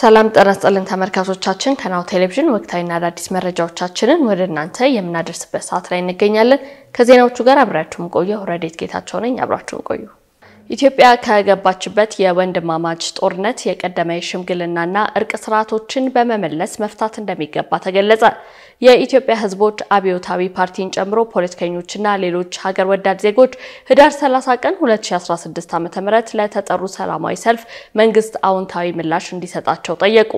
ሰላም ጤና ይስጥልን ተመልካቾቻችን፣ ከናሁ ቴሌቪዥን ወቅታዊና አዳዲስ መረጃዎቻችንን ወደ እናንተ የምናደርስበት ሰዓት ላይ እንገኛለን። ከዜናዎቹ ጋር አብራችሁም ቆዩ። ረዴት ጌታቸው ነኝ። አብራችሁን ቆዩ። ኢትዮጵያ ከገባችበት የወንድማማች ጦርነት የቀደመ የሽምግልናና እርቅ ስርዓቶችን በመመለስ መፍታት እንደሚገባ ተገለጸ። የኢትዮጵያ ህዝቦች አብዮታዊ ፓርቲን ጨምሮ ፖለቲከኞችና ሌሎች ሀገር ወዳድ ዜጎች ህዳር 30 ቀን 2016 ዓ.ም ለተጠሩ ሰላማዊ ሰልፍ መንግስት አዎንታዊ ምላሽ እንዲሰጣቸው ጠየቁ።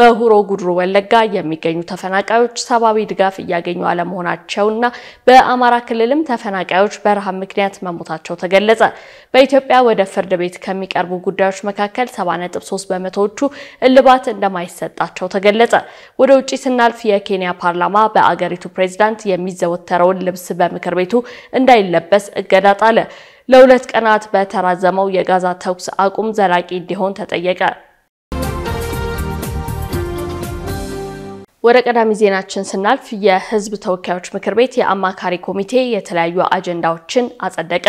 በሁሮ ጉድሩ ወለጋ የሚገኙ ተፈናቃዮች ሰብአዊ ድጋፍ እያገኙ አለመሆናቸውና በአማራ ክልልም ተፈናቃዮች በረሃብ ምክንያት መሞታቸው ተገለጸ። በኢትዮጵያ ወደ ፍርድ ቤት ከሚቀርቡ ጉዳዮች መካከል 73 በመቶዎቹ እልባት እንደማይሰጣቸው ተገለጸ። ወደ ውጭ ስናልፍ የኬንያ ፓርላማ ፓርላማ በአገሪቱ ፕሬዝዳንት የሚዘወተረውን ልብስ በምክር ቤቱ እንዳይለበስ እገዳ ጣለ። ለሁለት ቀናት በተራዘመው የጋዛ ተኩስ አቁም ዘላቂ እንዲሆን ተጠየቀ። ወደ ቀዳሚ ዜናችን ስናልፍ የሕዝብ ተወካዮች ምክር ቤት የአማካሪ ኮሚቴ የተለያዩ አጀንዳዎችን አጸደቀ።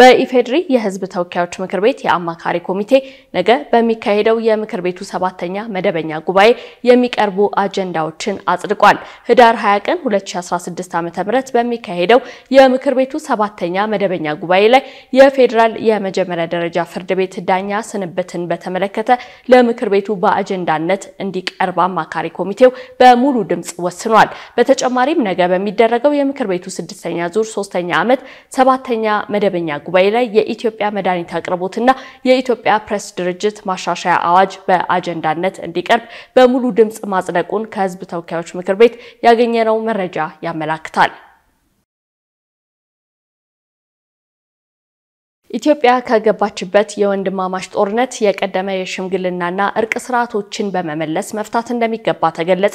በኢፌድሪ የህዝብ ተወካዮች ምክር ቤት የአማካሪ ኮሚቴ ነገ በሚካሄደው የምክር ቤቱ ሰባተኛ መደበኛ ጉባኤ የሚቀርቡ አጀንዳዎችን አጽድቋል። ህዳር 20 ቀን 2016 ዓ.ም በሚካሄደው የምክር ቤቱ ሰባተኛ መደበኛ ጉባኤ ላይ የፌዴራል የመጀመሪያ ደረጃ ፍርድ ቤት ዳኛ ስንብትን በተመለከተ ለምክር ቤቱ በአጀንዳነት እንዲቀርብ አማካሪ ኮሚቴው በሙሉ ድምፅ ወስኗል። በተጨማሪም ነገ በሚደረገው የምክር ቤቱ ስድስተኛ ዙር ሶስተኛ ዓመት ሰባተኛ መደበኛ ጉባኤ ላይ የኢትዮጵያ መድኃኒት አቅርቦትና የኢትዮጵያ ፕሬስ ድርጅት ማሻሻያ አዋጅ በአጀንዳነት እንዲቀርብ በሙሉ ድምፅ ማጽደቁን ከህዝብ ተወካዮች ምክር ቤት ያገኘነው መረጃ ያመላክታል። ኢትዮጵያ ከገባችበት የወንድማማች ጦርነት የቀደመ የሽምግልናና እርቅ ስርዓቶችን በመመለስ መፍታት እንደሚገባ ተገለጸ።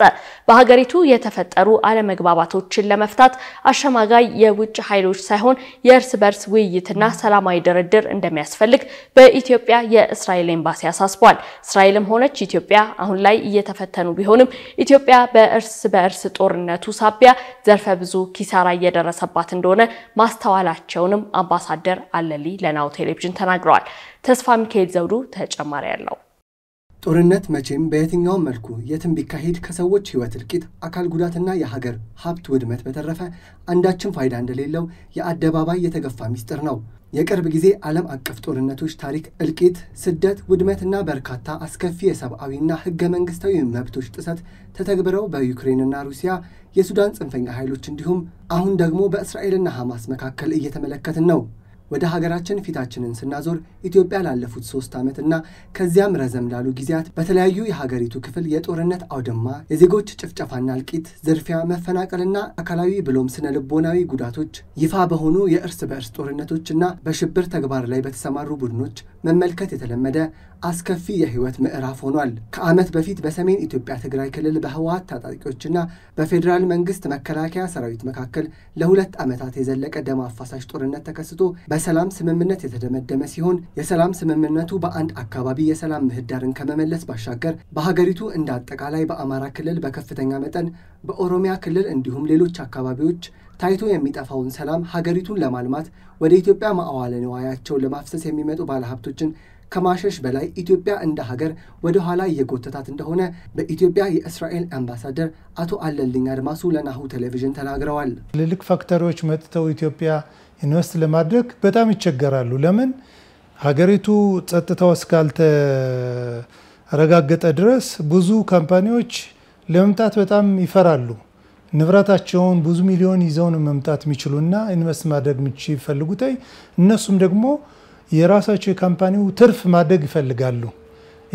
በሀገሪቱ የተፈጠሩ አለመግባባቶችን ለመፍታት አሸማጋይ የውጭ ኃይሎች ሳይሆን የእርስ በርስ ውይይትና ሰላማዊ ድርድር እንደሚያስፈልግ በኢትዮጵያ የእስራኤል ኤምባሲ አሳስቧል። እስራኤልም ሆነች ኢትዮጵያ አሁን ላይ እየተፈተኑ ቢሆንም ኢትዮጵያ በእርስ በእርስ ጦርነቱ ሳቢያ ዘርፈ ብዙ ኪሳራ እየደረሰባት እንደሆነ ማስተዋላቸውንም አምባሳደር አለሊ ለናሁ ቴሌቪዥን ተናግረዋል። ተስፋ ሚካኤል ዘውዱ ተጨማሪ ያለው ጦርነት መቼም በየትኛውም መልኩ የትም ቢካሄድ ከሰዎች ሕይወት እልቂት፣ አካል ጉዳትና የሀገር ሀብት ውድመት በተረፈ አንዳችም ፋይዳ እንደሌለው የአደባባይ የተገፋ ምስጢር ነው። የቅርብ ጊዜ ዓለም አቀፍ ጦርነቶች ታሪክ እልቂት፣ ስደት፣ ውድመትና በርካታ አስከፊ የሰብአዊና ህገ መንግስታዊ መብቶች ጥሰት ተተግብረው በዩክሬንና ሩሲያ የሱዳን ጽንፈኛ ኃይሎች እንዲሁም አሁን ደግሞ በእስራኤልና ሐማስ መካከል እየተመለከትን ነው። ወደ ሀገራችን ፊታችንን ስናዞር ኢትዮጵያ ላለፉት ሶስት ዓመት እና ከዚያም ረዘም ላሉ ጊዜያት በተለያዩ የሀገሪቱ ክፍል የጦርነት አውደማ፣ የዜጎች ጭፍጨፋና እልቂት፣ ዝርፊያ፣ መፈናቀልና አካላዊ ብሎም ስነ ልቦናዊ ጉዳቶች ይፋ በሆኑ የእርስ በእርስ ጦርነቶች እና በሽብር ተግባር ላይ በተሰማሩ ቡድኖች መመልከት የተለመደ አስከፊ የህይወት ምዕራፍ ሆኗል። ከዓመት በፊት በሰሜን ኢትዮጵያ ትግራይ ክልል በህወሀት ታጣቂዎችና በፌዴራል መንግስት መከላከያ ሰራዊት መካከል ለሁለት ዓመታት የዘለቀ ደም አፋሳሽ ጦርነት ተከስቶ በሰላም ስምምነት የተደመደመ ሲሆን የሰላም ስምምነቱ በአንድ አካባቢ የሰላም ምህዳርን ከመመለስ ባሻገር በሀገሪቱ እንደ አጠቃላይ በአማራ ክልል በከፍተኛ መጠን በኦሮሚያ ክልል እንዲሁም ሌሎች አካባቢዎች ታይቶ የሚጠፋውን ሰላም ሀገሪቱን ለማልማት ወደ ኢትዮጵያ መዋዕለ ንዋያቸውን ለማፍሰስ የሚመጡ ባለሀብቶችን ከማሸሽ በላይ ኢትዮጵያ እንደ ሀገር ወደ ኋላ እየጎተታት እንደሆነ በኢትዮጵያ የእስራኤል አምባሳደር አቶ አለልኝ አድማሱ ለናሁ ቴሌቪዥን ተናግረዋል። ትልልቅ ፋክተሪዎች መጥተው ኢትዮጵያ ኢንቨስት ለማድረግ በጣም ይቸገራሉ። ለምን? ሀገሪቱ ጸጥታው እስካልተረጋገጠ ድረስ ብዙ ካምፓኒዎች ለመምጣት በጣም ይፈራሉ። ንብረታቸውን ብዙ ሚሊዮን ይዘውን መምጣት የሚችሉና ኢንቨስት ማድረግ ይፈልጉታይ እነሱም ደግሞ የራሳቸው የካምፓኒው ትርፍ ማድረግ ይፈልጋሉ።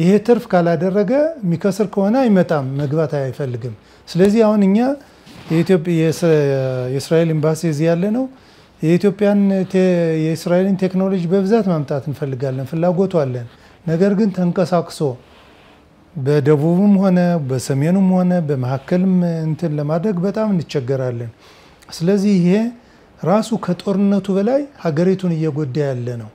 ይሄ ትርፍ ካላደረገ የሚከስር ከሆነ አይመጣም፣ መግባት አይፈልግም። ስለዚህ አሁን እኛ የእስራኤል ኤምባሲ እዚህ ያለ ነው የኢትዮጵያን የእስራኤልን ቴክኖሎጂ በብዛት ማምጣት እንፈልጋለን፣ ፍላጎቱ አለን። ነገር ግን ተንቀሳቅሶ በደቡብም ሆነ በሰሜኑም ሆነ በመካከልም እንትን ለማድረግ በጣም እንቸገራለን። ስለዚህ ይሄ ራሱ ከጦርነቱ በላይ ሀገሪቱን እየጎዳ ያለ ነው።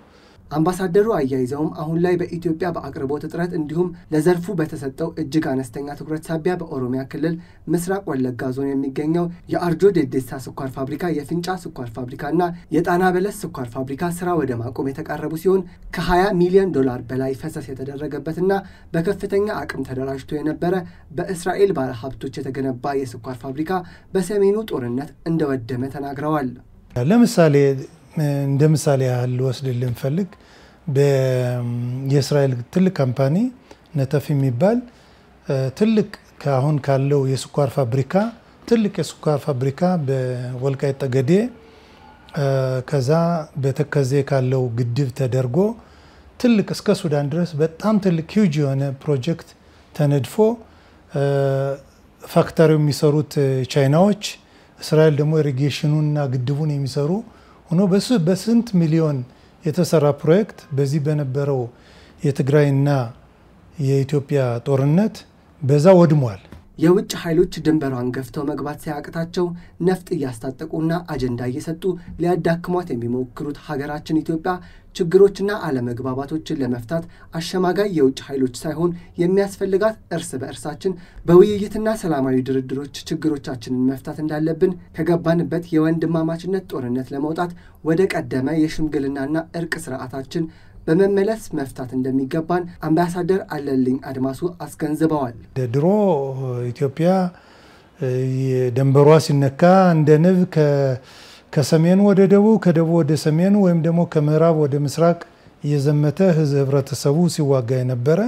አምባሳደሩ አያይዘውም አሁን ላይ በኢትዮጵያ በአቅርቦት እጥረት እንዲሁም ለዘርፉ በተሰጠው እጅግ አነስተኛ ትኩረት ሳቢያ በኦሮሚያ ክልል ምስራቅ ወለጋ ዞን የሚገኘው የአርጆ ደዴሳ ስኳር ፋብሪካ፣ የፍንጫ ስኳር ፋብሪካና የጣና በለስ ስኳር ፋብሪካ ስራ ወደ ማቆም የተቃረቡ ሲሆን ከ20 ሚሊዮን ዶላር በላይ ፈሰስ የተደረገበትና በከፍተኛ አቅም ተደራጅቶ የነበረ በእስራኤል ባለሀብቶች የተገነባ የስኳር ፋብሪካ በሰሜኑ ጦርነት እንደወደመ ተናግረዋል። ለምሳሌ እንደ ምሳሌ ያህል ልወስድ ልንፈልግ የእስራኤል ትልቅ ካምፓኒ ነተፍ የሚባል ትልቅ ከአሁን ካለው የስኳር ፋብሪካ ትልቅ የስኳር ፋብሪካ በወልቃይት ጠገዴ ከዛ በተከዜ ካለው ግድብ ተደርጎ ትልቅ እስከ ሱዳን ድረስ በጣም ትልቅ ሂውጅ የሆነ ፕሮጀክት ተነድፎ ፋክተሪው የሚሰሩት ቻይናዎች፣ እስራኤል ደግሞ ኢሪጌሽኑንና ግድቡን የሚሰሩ ሆኖ በስንት ሚሊዮን የተሰራ ፕሮጀክት በዚህ በነበረው የትግራይና የኢትዮጵያ ጦርነት በዛ ወድሟል። የውጭ ኃይሎች ድንበሯን ገፍተው መግባት ሲያቅታቸው ነፍጥ እያስታጠቁና አጀንዳ እየሰጡ ሊያዳክሟት የሚሞክሩት ሀገራችን ኢትዮጵያ ችግሮችና አለመግባባቶችን ለመፍታት አሸማጋይ የውጭ ኃይሎች ሳይሆን የሚያስፈልጋት እርስ በእርሳችን በውይይትና ሰላማዊ ድርድሮች ችግሮቻችንን መፍታት እንዳለብን ከገባንበት የወንድማማችነት ጦርነት ለመውጣት ወደ ቀደመ የሽምግልናና እርቅ ስርዓታችን በመመለስ መፍታት እንደሚገባን አምባሳደር አለልኝ አድማሱ አስገንዝበዋል። ድሮ ኢትዮጵያ ደንበሯ ሲነካ እንደ ንብ ከሰሜን ወደ ደቡብ፣ ከደቡብ ወደ ሰሜን ወይም ደግሞ ከምዕራብ ወደ ምስራቅ እየዘመተ ህብረተሰቡ ሲዋጋ የነበረ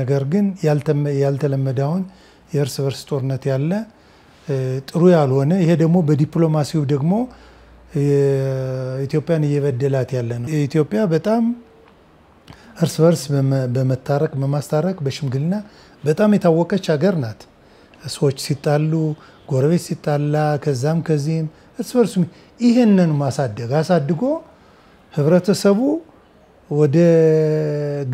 ነገር ግን ያልተለመዳውን የእርስ በርስ ጦርነት ያለ ጥሩ ያልሆነ ይሄ ደግሞ በዲፕሎማሲው ደግሞ ኢትዮጵያን እየበደላት ያለ ነው። ኢትዮጵያ በጣም እርስ በርስ በመታረቅ በማስታረቅ በሽምግልና በጣም የታወቀች ሀገር ናት። ሰዎች ሲጣሉ፣ ጎረቤት ሲጣላ፣ ከዛም ከዚህም እርስ በርሱ ይህንን ማሳደግ አሳድጎ ህብረተሰቡ ወደ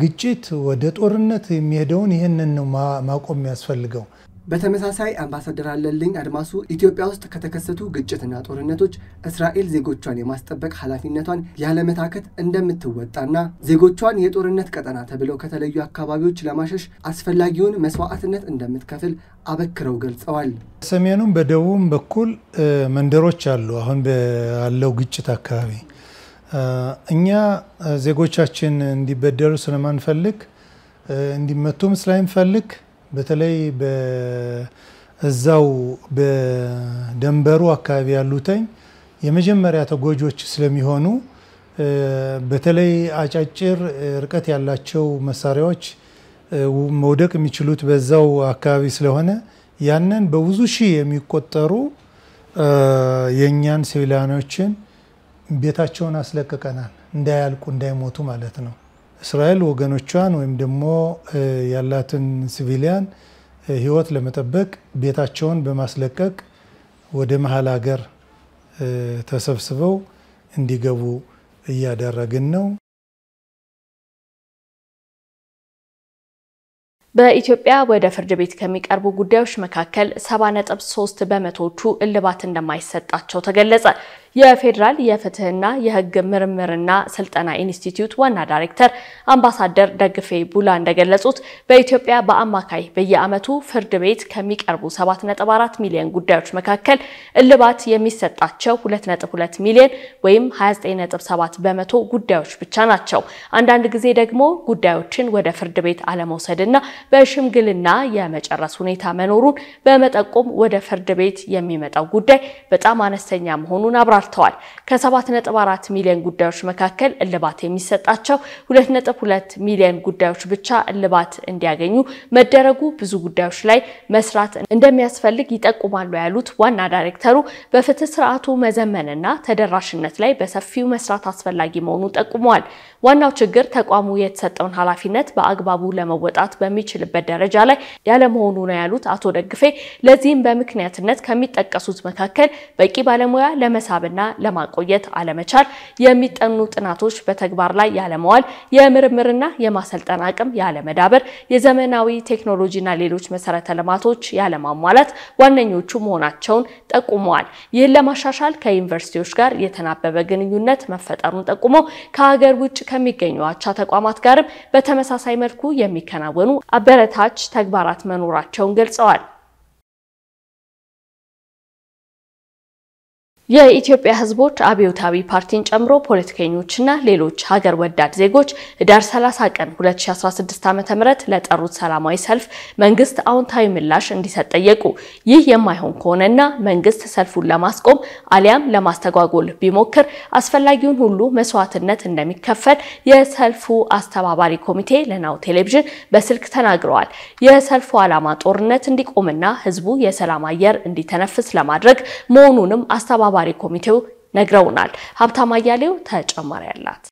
ግጭት ወደ ጦርነት የሚሄደውን ይህንን ነው ማቆም የሚያስፈልገው። በተመሳሳይ አምባሳደር አለልኝ አድማሱ ኢትዮጵያ ውስጥ ከተከሰቱ ግጭትና ጦርነቶች እስራኤል ዜጎቿን የማስጠበቅ ኃላፊነቷን ያለመታከት እንደምትወጣና ዜጎቿን የጦርነት ቀጠና ተብለው ከተለዩ አካባቢዎች ለማሸሽ አስፈላጊውን መስዋዕትነት እንደምትከፍል አበክረው ገልጸዋል። ሰሜኑም በደቡብም በኩል መንደሮች አሉ። አሁን ባለው ግጭት አካባቢ እኛ ዜጎቻችን እንዲበደሉ ስለማንፈልግ እንዲመቱም ስለማንፈልግ በተለይ እዛው በደንበሩ አካባቢ ያሉትኝ የመጀመሪያ ተጎጆች ስለሚሆኑ በተለይ አጫጭር ርቀት ያላቸው መሳሪያዎች መውደቅ የሚችሉት በዛው አካባቢ ስለሆነ ያንን በብዙ ሺህ የሚቆጠሩ የእኛን ሲቪሊያኖችን ቤታቸውን አስለቅቀናል። እንዳያልቁ እንዳይሞቱ ማለት ነው። እስራኤል ወገኖቿን ወይም ደግሞ ያላትን ሲቪሊያን ህይወት ለመጠበቅ ቤታቸውን በማስለቀቅ ወደ መሀል ሀገር ተሰብስበው እንዲገቡ እያደረግን ነው። በኢትዮጵያ ወደ ፍርድ ቤት ከሚቀርቡ ጉዳዮች መካከል 70.3 በመቶዎቹ እልባት እንደማይሰጣቸው ተገለጸ። የፌዴራል የፍትህና የህግ ምርምርና ስልጠና ኢንስቲትዩት ዋና ዳይሬክተር አምባሳደር ደግፌ ቡላ እንደገለጹት በኢትዮጵያ በአማካይ በየዓመቱ ፍርድ ቤት ከሚቀርቡ 7.4 ሚሊዮን ጉዳዮች መካከል እልባት የሚሰጣቸው 2.2 ሚሊዮን ወይም 29.7 በመቶ ጉዳዮች ብቻ ናቸው። አንዳንድ ጊዜ ደግሞ ጉዳዮችን ወደ ፍርድ ቤት አለመውሰድና በሽምግልና የመጨረስ ሁኔታ መኖሩን በመጠቆም ወደ ፍርድ ቤት የሚመጣው ጉዳይ በጣም አነስተኛ መሆኑን አብራ ተሟልተዋል። ከ7.4 ሚሊዮን ጉዳዮች መካከል እልባት የሚሰጣቸው 2.2 ሚሊዮን ጉዳዮች ብቻ እልባት እንዲያገኙ መደረጉ ብዙ ጉዳዮች ላይ መስራት እንደሚያስፈልግ ይጠቁማሉ ያሉት ዋና ዳይሬክተሩ በፍትህ ስርዓቱ መዘመንና ተደራሽነት ላይ በሰፊው መስራት አስፈላጊ መሆኑ ጠቁመዋል። ዋናው ችግር ተቋሙ የተሰጠውን ኃላፊነት በአግባቡ ለመወጣት በሚችልበት ደረጃ ላይ ያለመሆኑ ነው ያሉት አቶ ደግፌ፣ ለዚህም በምክንያትነት ከሚጠቀሱት መካከል በቂ ባለሙያ ለመሳብና ለማቆየት አለመቻል፣ የሚጠኑ ጥናቶች በተግባር ላይ ያለመዋል፣ የምርምርና የማሰልጠን አቅም ያለመዳበር፣ የዘመናዊ ቴክኖሎጂና ሌሎች መሰረተ ልማቶች ያለማሟላት ዋነኞቹ መሆናቸውን ጠቁመዋል። ይህን ለማሻሻል ከዩኒቨርሲቲዎች ጋር የተናበበ ግንኙነት መፈጠሩን ጠቁመው ከሀገር ውጭ ከሚገኙ አቻ ተቋማት ጋርም በተመሳሳይ መልኩ የሚከናወኑ አበረታች ተግባራት መኖራቸውን ገልጸዋል። የኢትዮጵያ ህዝቦች አብዮታዊ ፓርቲን ጨምሮ ፖለቲከኞችና ሌሎች ሀገር ወዳድ ዜጎች ህዳር 30 ቀን 2016 ዓ.ም ለጠሩት ሰላማዊ ሰልፍ መንግስት አዎንታዊ ምላሽ እንዲሰጥ ጠየቁ። ይህ የማይሆን ከሆነና መንግስት ሰልፉን ለማስቆም አሊያም ለማስተጓጎል ቢሞክር አስፈላጊውን ሁሉ መስዋዕትነት እንደሚከፈል የሰልፉ አስተባባሪ ኮሚቴ ለናሁ ቴሌቪዥን በስልክ ተናግረዋል። የሰልፉ ዓላማ ጦርነት እንዲቆምና ህዝቡ የሰላም አየር እንዲተነፍስ ለማድረግ መሆኑንም አስተባባሪ አማካሪ ኮሚቴው ነግረውናል። ሀብታም አያሌው ተጨማሪ አላት።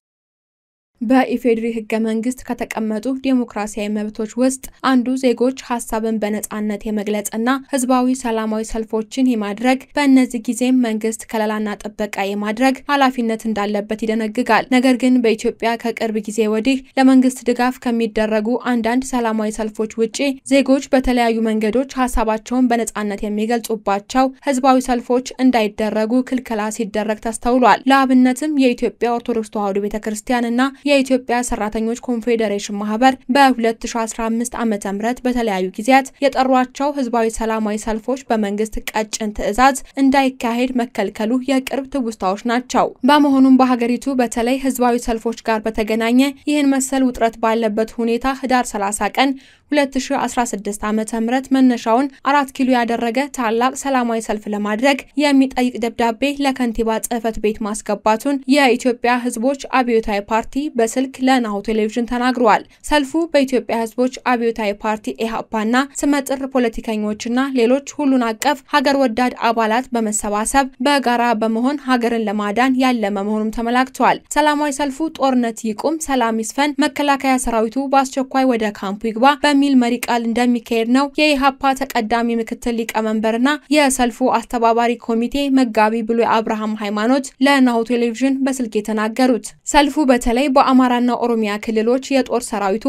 በኢፌዴሪ ህገ መንግስት ከተቀመጡ ዴሞክራሲያዊ መብቶች ውስጥ አንዱ ዜጎች ሀሳብን በነጻነት የመግለጽና ህዝባዊ ሰላማዊ ሰልፎችን የማድረግ በእነዚህ ጊዜም መንግስት ከለላና ጥበቃ የማድረግ ኃላፊነት እንዳለበት ይደነግጋል። ነገር ግን በኢትዮጵያ ከቅርብ ጊዜ ወዲህ ለመንግስት ድጋፍ ከሚደረጉ አንዳንድ ሰላማዊ ሰልፎች ውጪ ዜጎች በተለያዩ መንገዶች ሀሳባቸውን በነጻነት የሚገልጹባቸው ህዝባዊ ሰልፎች እንዳይደረጉ ክልከላ ሲደረግ ተስተውሏል። ለአብነትም የኢትዮጵያ ኦርቶዶክስ ተዋሕዶ ቤተ ክርስቲያንና የኢትዮጵያ ሰራተኞች ኮንፌዴሬሽን ማህበር በ2015 ዓ ም በተለያዩ ጊዜያት የጠሯቸው ህዝባዊ ሰላማዊ ሰልፎች በመንግስት ቀጭን ትዕዛዝ እንዳይካሄድ መከልከሉ የቅርብ ትውስታዎች ናቸው። በመሆኑም በሀገሪቱ በተለይ ህዝባዊ ሰልፎች ጋር በተገናኘ ይህን መሰል ውጥረት ባለበት ሁኔታ ህዳር 30 ቀን 2016 ዓ ም መነሻውን አራት ኪሎ ያደረገ ታላቅ ሰላማዊ ሰልፍ ለማድረግ የሚጠይቅ ደብዳቤ ለከንቲባ ጽህፈት ቤት ማስገባቱን የኢትዮጵያ ህዝቦች አብዮታዊ ፓርቲ በስልክ ለናሁ ቴሌቪዥን ተናግረዋል። ሰልፉ በኢትዮጵያ ህዝቦች አብዮታዊ ፓርቲ ኢህአፓና ስመጥር ፖለቲከኞችና ሌሎች ሁሉን አቀፍ ሀገር ወዳድ አባላት በመሰባሰብ በጋራ በመሆን ሀገርን ለማዳን ያለመ መሆኑም ተመላክቷል። ሰላማዊ ሰልፉ ጦርነት ይቁም፣ ሰላም ይስፈን፣ መከላከያ ሰራዊቱ በአስቸኳይ ወደ ካምፑ ይግባ በሚ በሚል መሪ ቃል እንደሚካሄድ ነው የኢሀፓ ተቀዳሚ ምክትል ሊቀመንበርና የሰልፉ አስተባባሪ ኮሚቴ መጋቢ ብሎ አብርሃም ሃይማኖት ለናሁ ቴሌቪዥን በስልክ የተናገሩት። ሰልፉ በተለይ በአማራና ኦሮሚያ ክልሎች የጦር ሰራዊቱ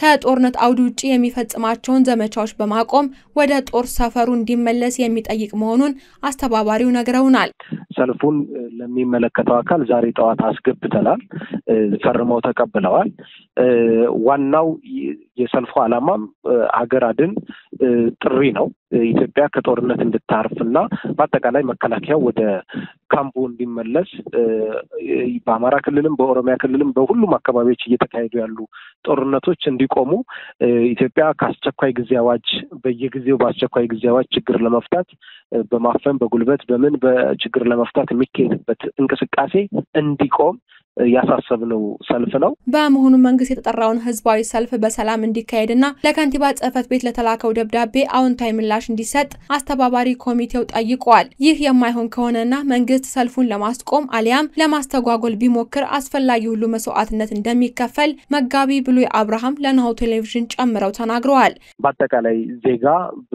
ከጦርነት አውድ ውጭ የሚፈጽማቸውን ዘመቻዎች በማቆም ወደ ጦር ሰፈሩ እንዲመለስ የሚጠይቅ መሆኑን አስተባባሪው ነግረውናል። ሰልፉን ለሚመለከተው አካል ዛሬ ጠዋት አስገብተናል፣ ፈርመው ተቀብለዋል። ዋናው የሰልፉ ዓላማም አገር አድን ጥሪ ነው። ኢትዮጵያ ከጦርነት እንድታርፍ እና በአጠቃላይ መከላከያ ወደ ካምቦ እንዲመለስ በአማራ ክልልም በኦሮሚያ ክልልም በሁሉም አካባቢዎች እየተካሄዱ ያሉ ጦርነቶች እንዲቆሙ ኢትዮጵያ ከአስቸኳይ ጊዜ አዋጅ በየጊዜው በአስቸኳይ ጊዜ አዋጅ ችግር ለመፍታት በማፈን በጉልበት በምን በችግር ለመፍታት የሚካሄድበት እንቅስቃሴ እንዲቆም ያሳሰብነው ሰልፍ ነው። በመሆኑ መንግስት የተጠራውን ህዝባዊ ሰልፍ በሰላም እንዲካሄድና ለከንቲባ ጽህፈት ቤት ለተላከው ደብዳቤ አዎንታዊ ምላሽ እንዲሰጥ አስተባባሪ ኮሚቴው ጠይቀዋል። ይህ የማይሆን ከሆነና መንግስት ሰልፉን ለማስቆም አሊያም ለማስተጓጎል ቢሞክር አስፈላጊ ሁሉ መስዋዕትነት እንደሚከፈል መጋቢ ብሉይ አብርሃም ለናሁ ቴሌቪዥን ጨምረው ተናግረዋል። በአጠቃላይ ዜጋ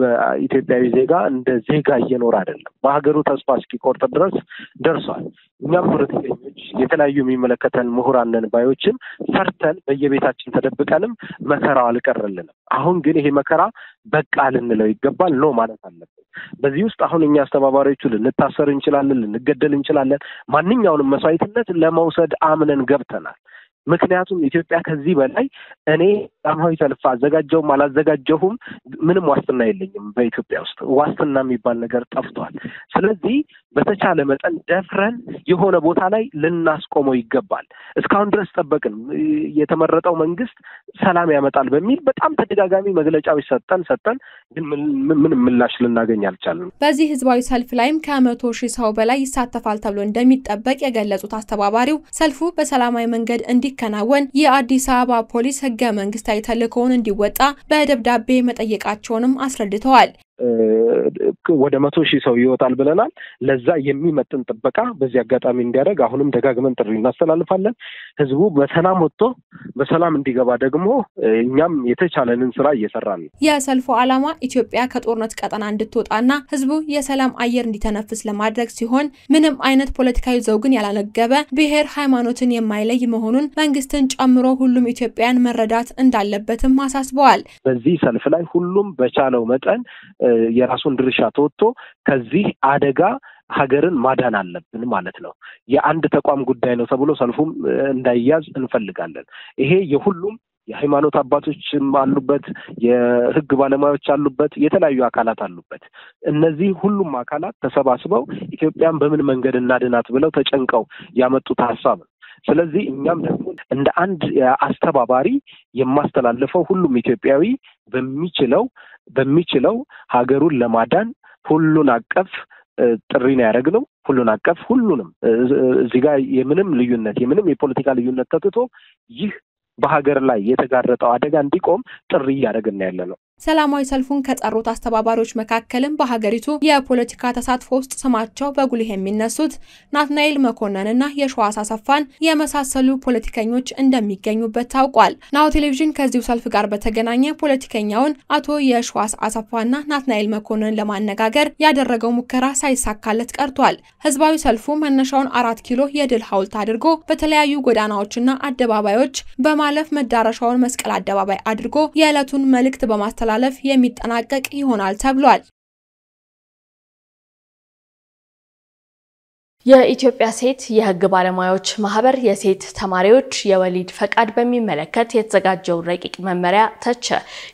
በኢትዮጵያዊ ዜጋ እንደ ዜጋ እየኖረ አይደለም። በሀገሩ ተስፋ እስኪቆርጥ ድረስ ደርሷል። እኛም ፖለቲከኞች፣ የተለያዩ የሚመለከተን ምሁራንን ባዮችን ፈርተን በየቤታችን ተደብቀንም መከራው አልቀረልንም። አሁን ግን ይሄ መከራ በቃ ልንለው ይገባል። ኖ ማለት አለብን። በዚህ ውስጥ አሁን እኛ አስተባባሪዎቹ ልንታሰር እንችላለን፣ ልንገደል እንችላለን። ማንኛውንም መስዋዕትነት ለመውሰድ አምነን ገብተናል። ምክንያቱም ኢትዮጵያ ከዚህ በላይ እኔ ሰላማዊ ሰልፍ አዘጋጀውም አላዘጋጀሁም ምንም ዋስትና የለኝም። በኢትዮጵያ ውስጥ ዋስትና የሚባል ነገር ጠፍቷል። ስለዚህ በተቻለ መጠን ደፍረን የሆነ ቦታ ላይ ልናስቆመው ይገባል። እስካሁን ድረስ ጠበቅን። የተመረጠው መንግስት ሰላም ያመጣል በሚል በጣም ተደጋጋሚ መግለጫዎች ሰጠን ሰጠን፣ ግን ምንም ምላሽ ልናገኝ አልቻለም። በዚህ ህዝባዊ ሰልፍ ላይም ከመቶ ሺህ ሰው በላይ ይሳተፋል ተብሎ እንደሚጠበቅ የገለጹት አስተባባሪው ሰልፉ በሰላማዊ መንገድ እንዲከናወን የአዲስ አበባ ፖሊስ ህገ መንግስታዊ ተልእኮውን እንዲወጣ በደብዳቤ መጠየቃቸውንም አስረድተዋል። ወደ መቶ ሺህ ሰው ይወጣል ብለናል። ለዛ የሚመጥን ጥበቃ በዚህ አጋጣሚ እንዲያደርግ አሁንም ደጋግመን ጥሪ እናስተላልፋለን። ህዝቡ በሰላም ወጥቶ በሰላም እንዲገባ ደግሞ እኛም የተቻለንን ስራ እየሰራ ነው። የሰልፉ ዓላማ ኢትዮጵያ ከጦርነት ቀጠና እንድትወጣና ህዝቡ የሰላም አየር እንዲተነፍስ ለማድረግ ሲሆን ምንም አይነት ፖለቲካዊ ዘውግን ያላነገበ ብሔር፣ ሃይማኖትን የማይለይ መሆኑን መንግስትን ጨምሮ ሁሉም ኢትዮጵያን መረዳት እንዳለበትም አሳስበዋል። በዚህ ሰልፍ ላይ ሁሉም በቻለው መጠን የራሱን ድርሻ ተወጥቶ ከዚህ አደጋ ሀገርን ማዳን አለብን ማለት ነው። የአንድ ተቋም ጉዳይ ነው ተብሎ ሰልፉም እንዳይያዝ እንፈልጋለን። ይሄ የሁሉም የሃይማኖት አባቶችም አሉበት፣ የህግ ባለሙያዎች አሉበት፣ የተለያዩ አካላት አሉበት። እነዚህ ሁሉም አካላት ተሰባስበው ኢትዮጵያን በምን መንገድ እናድናት ብለው ተጨንቀው ያመጡት ሀሳብ ነው። ስለዚህ እኛም ደግሞ እንደ አንድ አስተባባሪ የማስተላልፈው ሁሉም ኢትዮጵያዊ በሚችለው በሚችለው ሀገሩን ለማዳን ሁሉን አቀፍ ጥሪ ነው ነው። ሁሉን አቀፍ ሁሉንም እዚህ ጋር የምንም ልዩነት የምንም የፖለቲካ ልዩነት ተትቶ ይህ በሀገር ላይ የተጋረጠው አደጋ እንዲቆም ጥሪ እያደረግን ያለ ነው። ሰላማዊ ሰልፉን ከጠሩት አስተባባሪዎች መካከልም በሀገሪቱ የፖለቲካ ተሳትፎ ውስጥ ስማቸው በጉልህ የሚነሱት ናትናኤል መኮንንና የሸዋስ አሰፋን የመሳሰሉ ፖለቲከኞች እንደሚገኙበት ታውቋል። ናሁ ቴሌቪዥን ከዚሁ ሰልፍ ጋር በተገናኘ ፖለቲከኛውን አቶ የሸዋስ አሰፋና ናትናኤል መኮንን ለማነጋገር ያደረገው ሙከራ ሳይሳካለት ቀርቷል። ህዝባዊ ሰልፉ መነሻውን አራት ኪሎ የድል ሐውልት አድርጎ በተለያዩ ጎዳናዎችና አደባባዮች በማለፍ መዳረሻውን መስቀል አደባባይ አድርጎ የዕለቱን መልእክት በማስተ በማስተላለፍ የሚጠናቀቅ ይሆናል ተብሏል። የኢትዮጵያ ሴት የሕግ ባለሙያዎች ማህበር የሴት ተማሪዎች የወሊድ ፈቃድ በሚመለከት የተዘጋጀውን ረቂቅ መመሪያ ተቸ።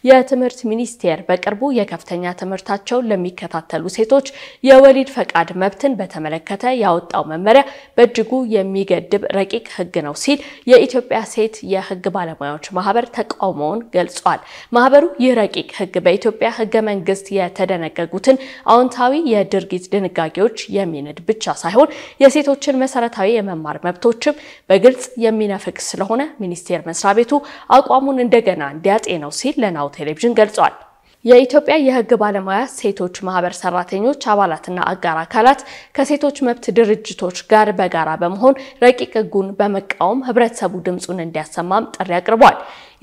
የትምህርት ሚኒስቴር በቅርቡ የከፍተኛ ትምህርታቸውን ለሚከታተሉ ሴቶች የወሊድ ፈቃድ መብትን በተመለከተ ያወጣው መመሪያ በእጅጉ የሚገድብ ረቂቅ ሕግ ነው ሲል የኢትዮጵያ ሴት የሕግ ባለሙያዎች ማህበር ተቃውሞውን ገልጿል። ማህበሩ ይህ ረቂቅ ሕግ በኢትዮጵያ ሕገ መንግስት የተደነገጉትን አዎንታዊ የድርጊት ድንጋጌዎች የሚንድ ብቻ ሳይሆን የሴቶችን መሰረታዊ የመማር መብቶችም በግልጽ የሚነፍግ ስለሆነ ሚኒስቴር መስሪያ ቤቱ አቋሙን እንደገና እንዲያጤነው ሲል ለናሁ ቴሌቪዥን ገልጿል። የኢትዮጵያ የሕግ ባለሙያ ሴቶች ማህበር ሰራተኞች አባላትና አጋር አካላት ከሴቶች መብት ድርጅቶች ጋር በጋራ በመሆን ረቂቅ ሕጉን በመቃወም ህብረተሰቡ ድምፁን እንዲያሰማም ጥሪ አቅርቧል።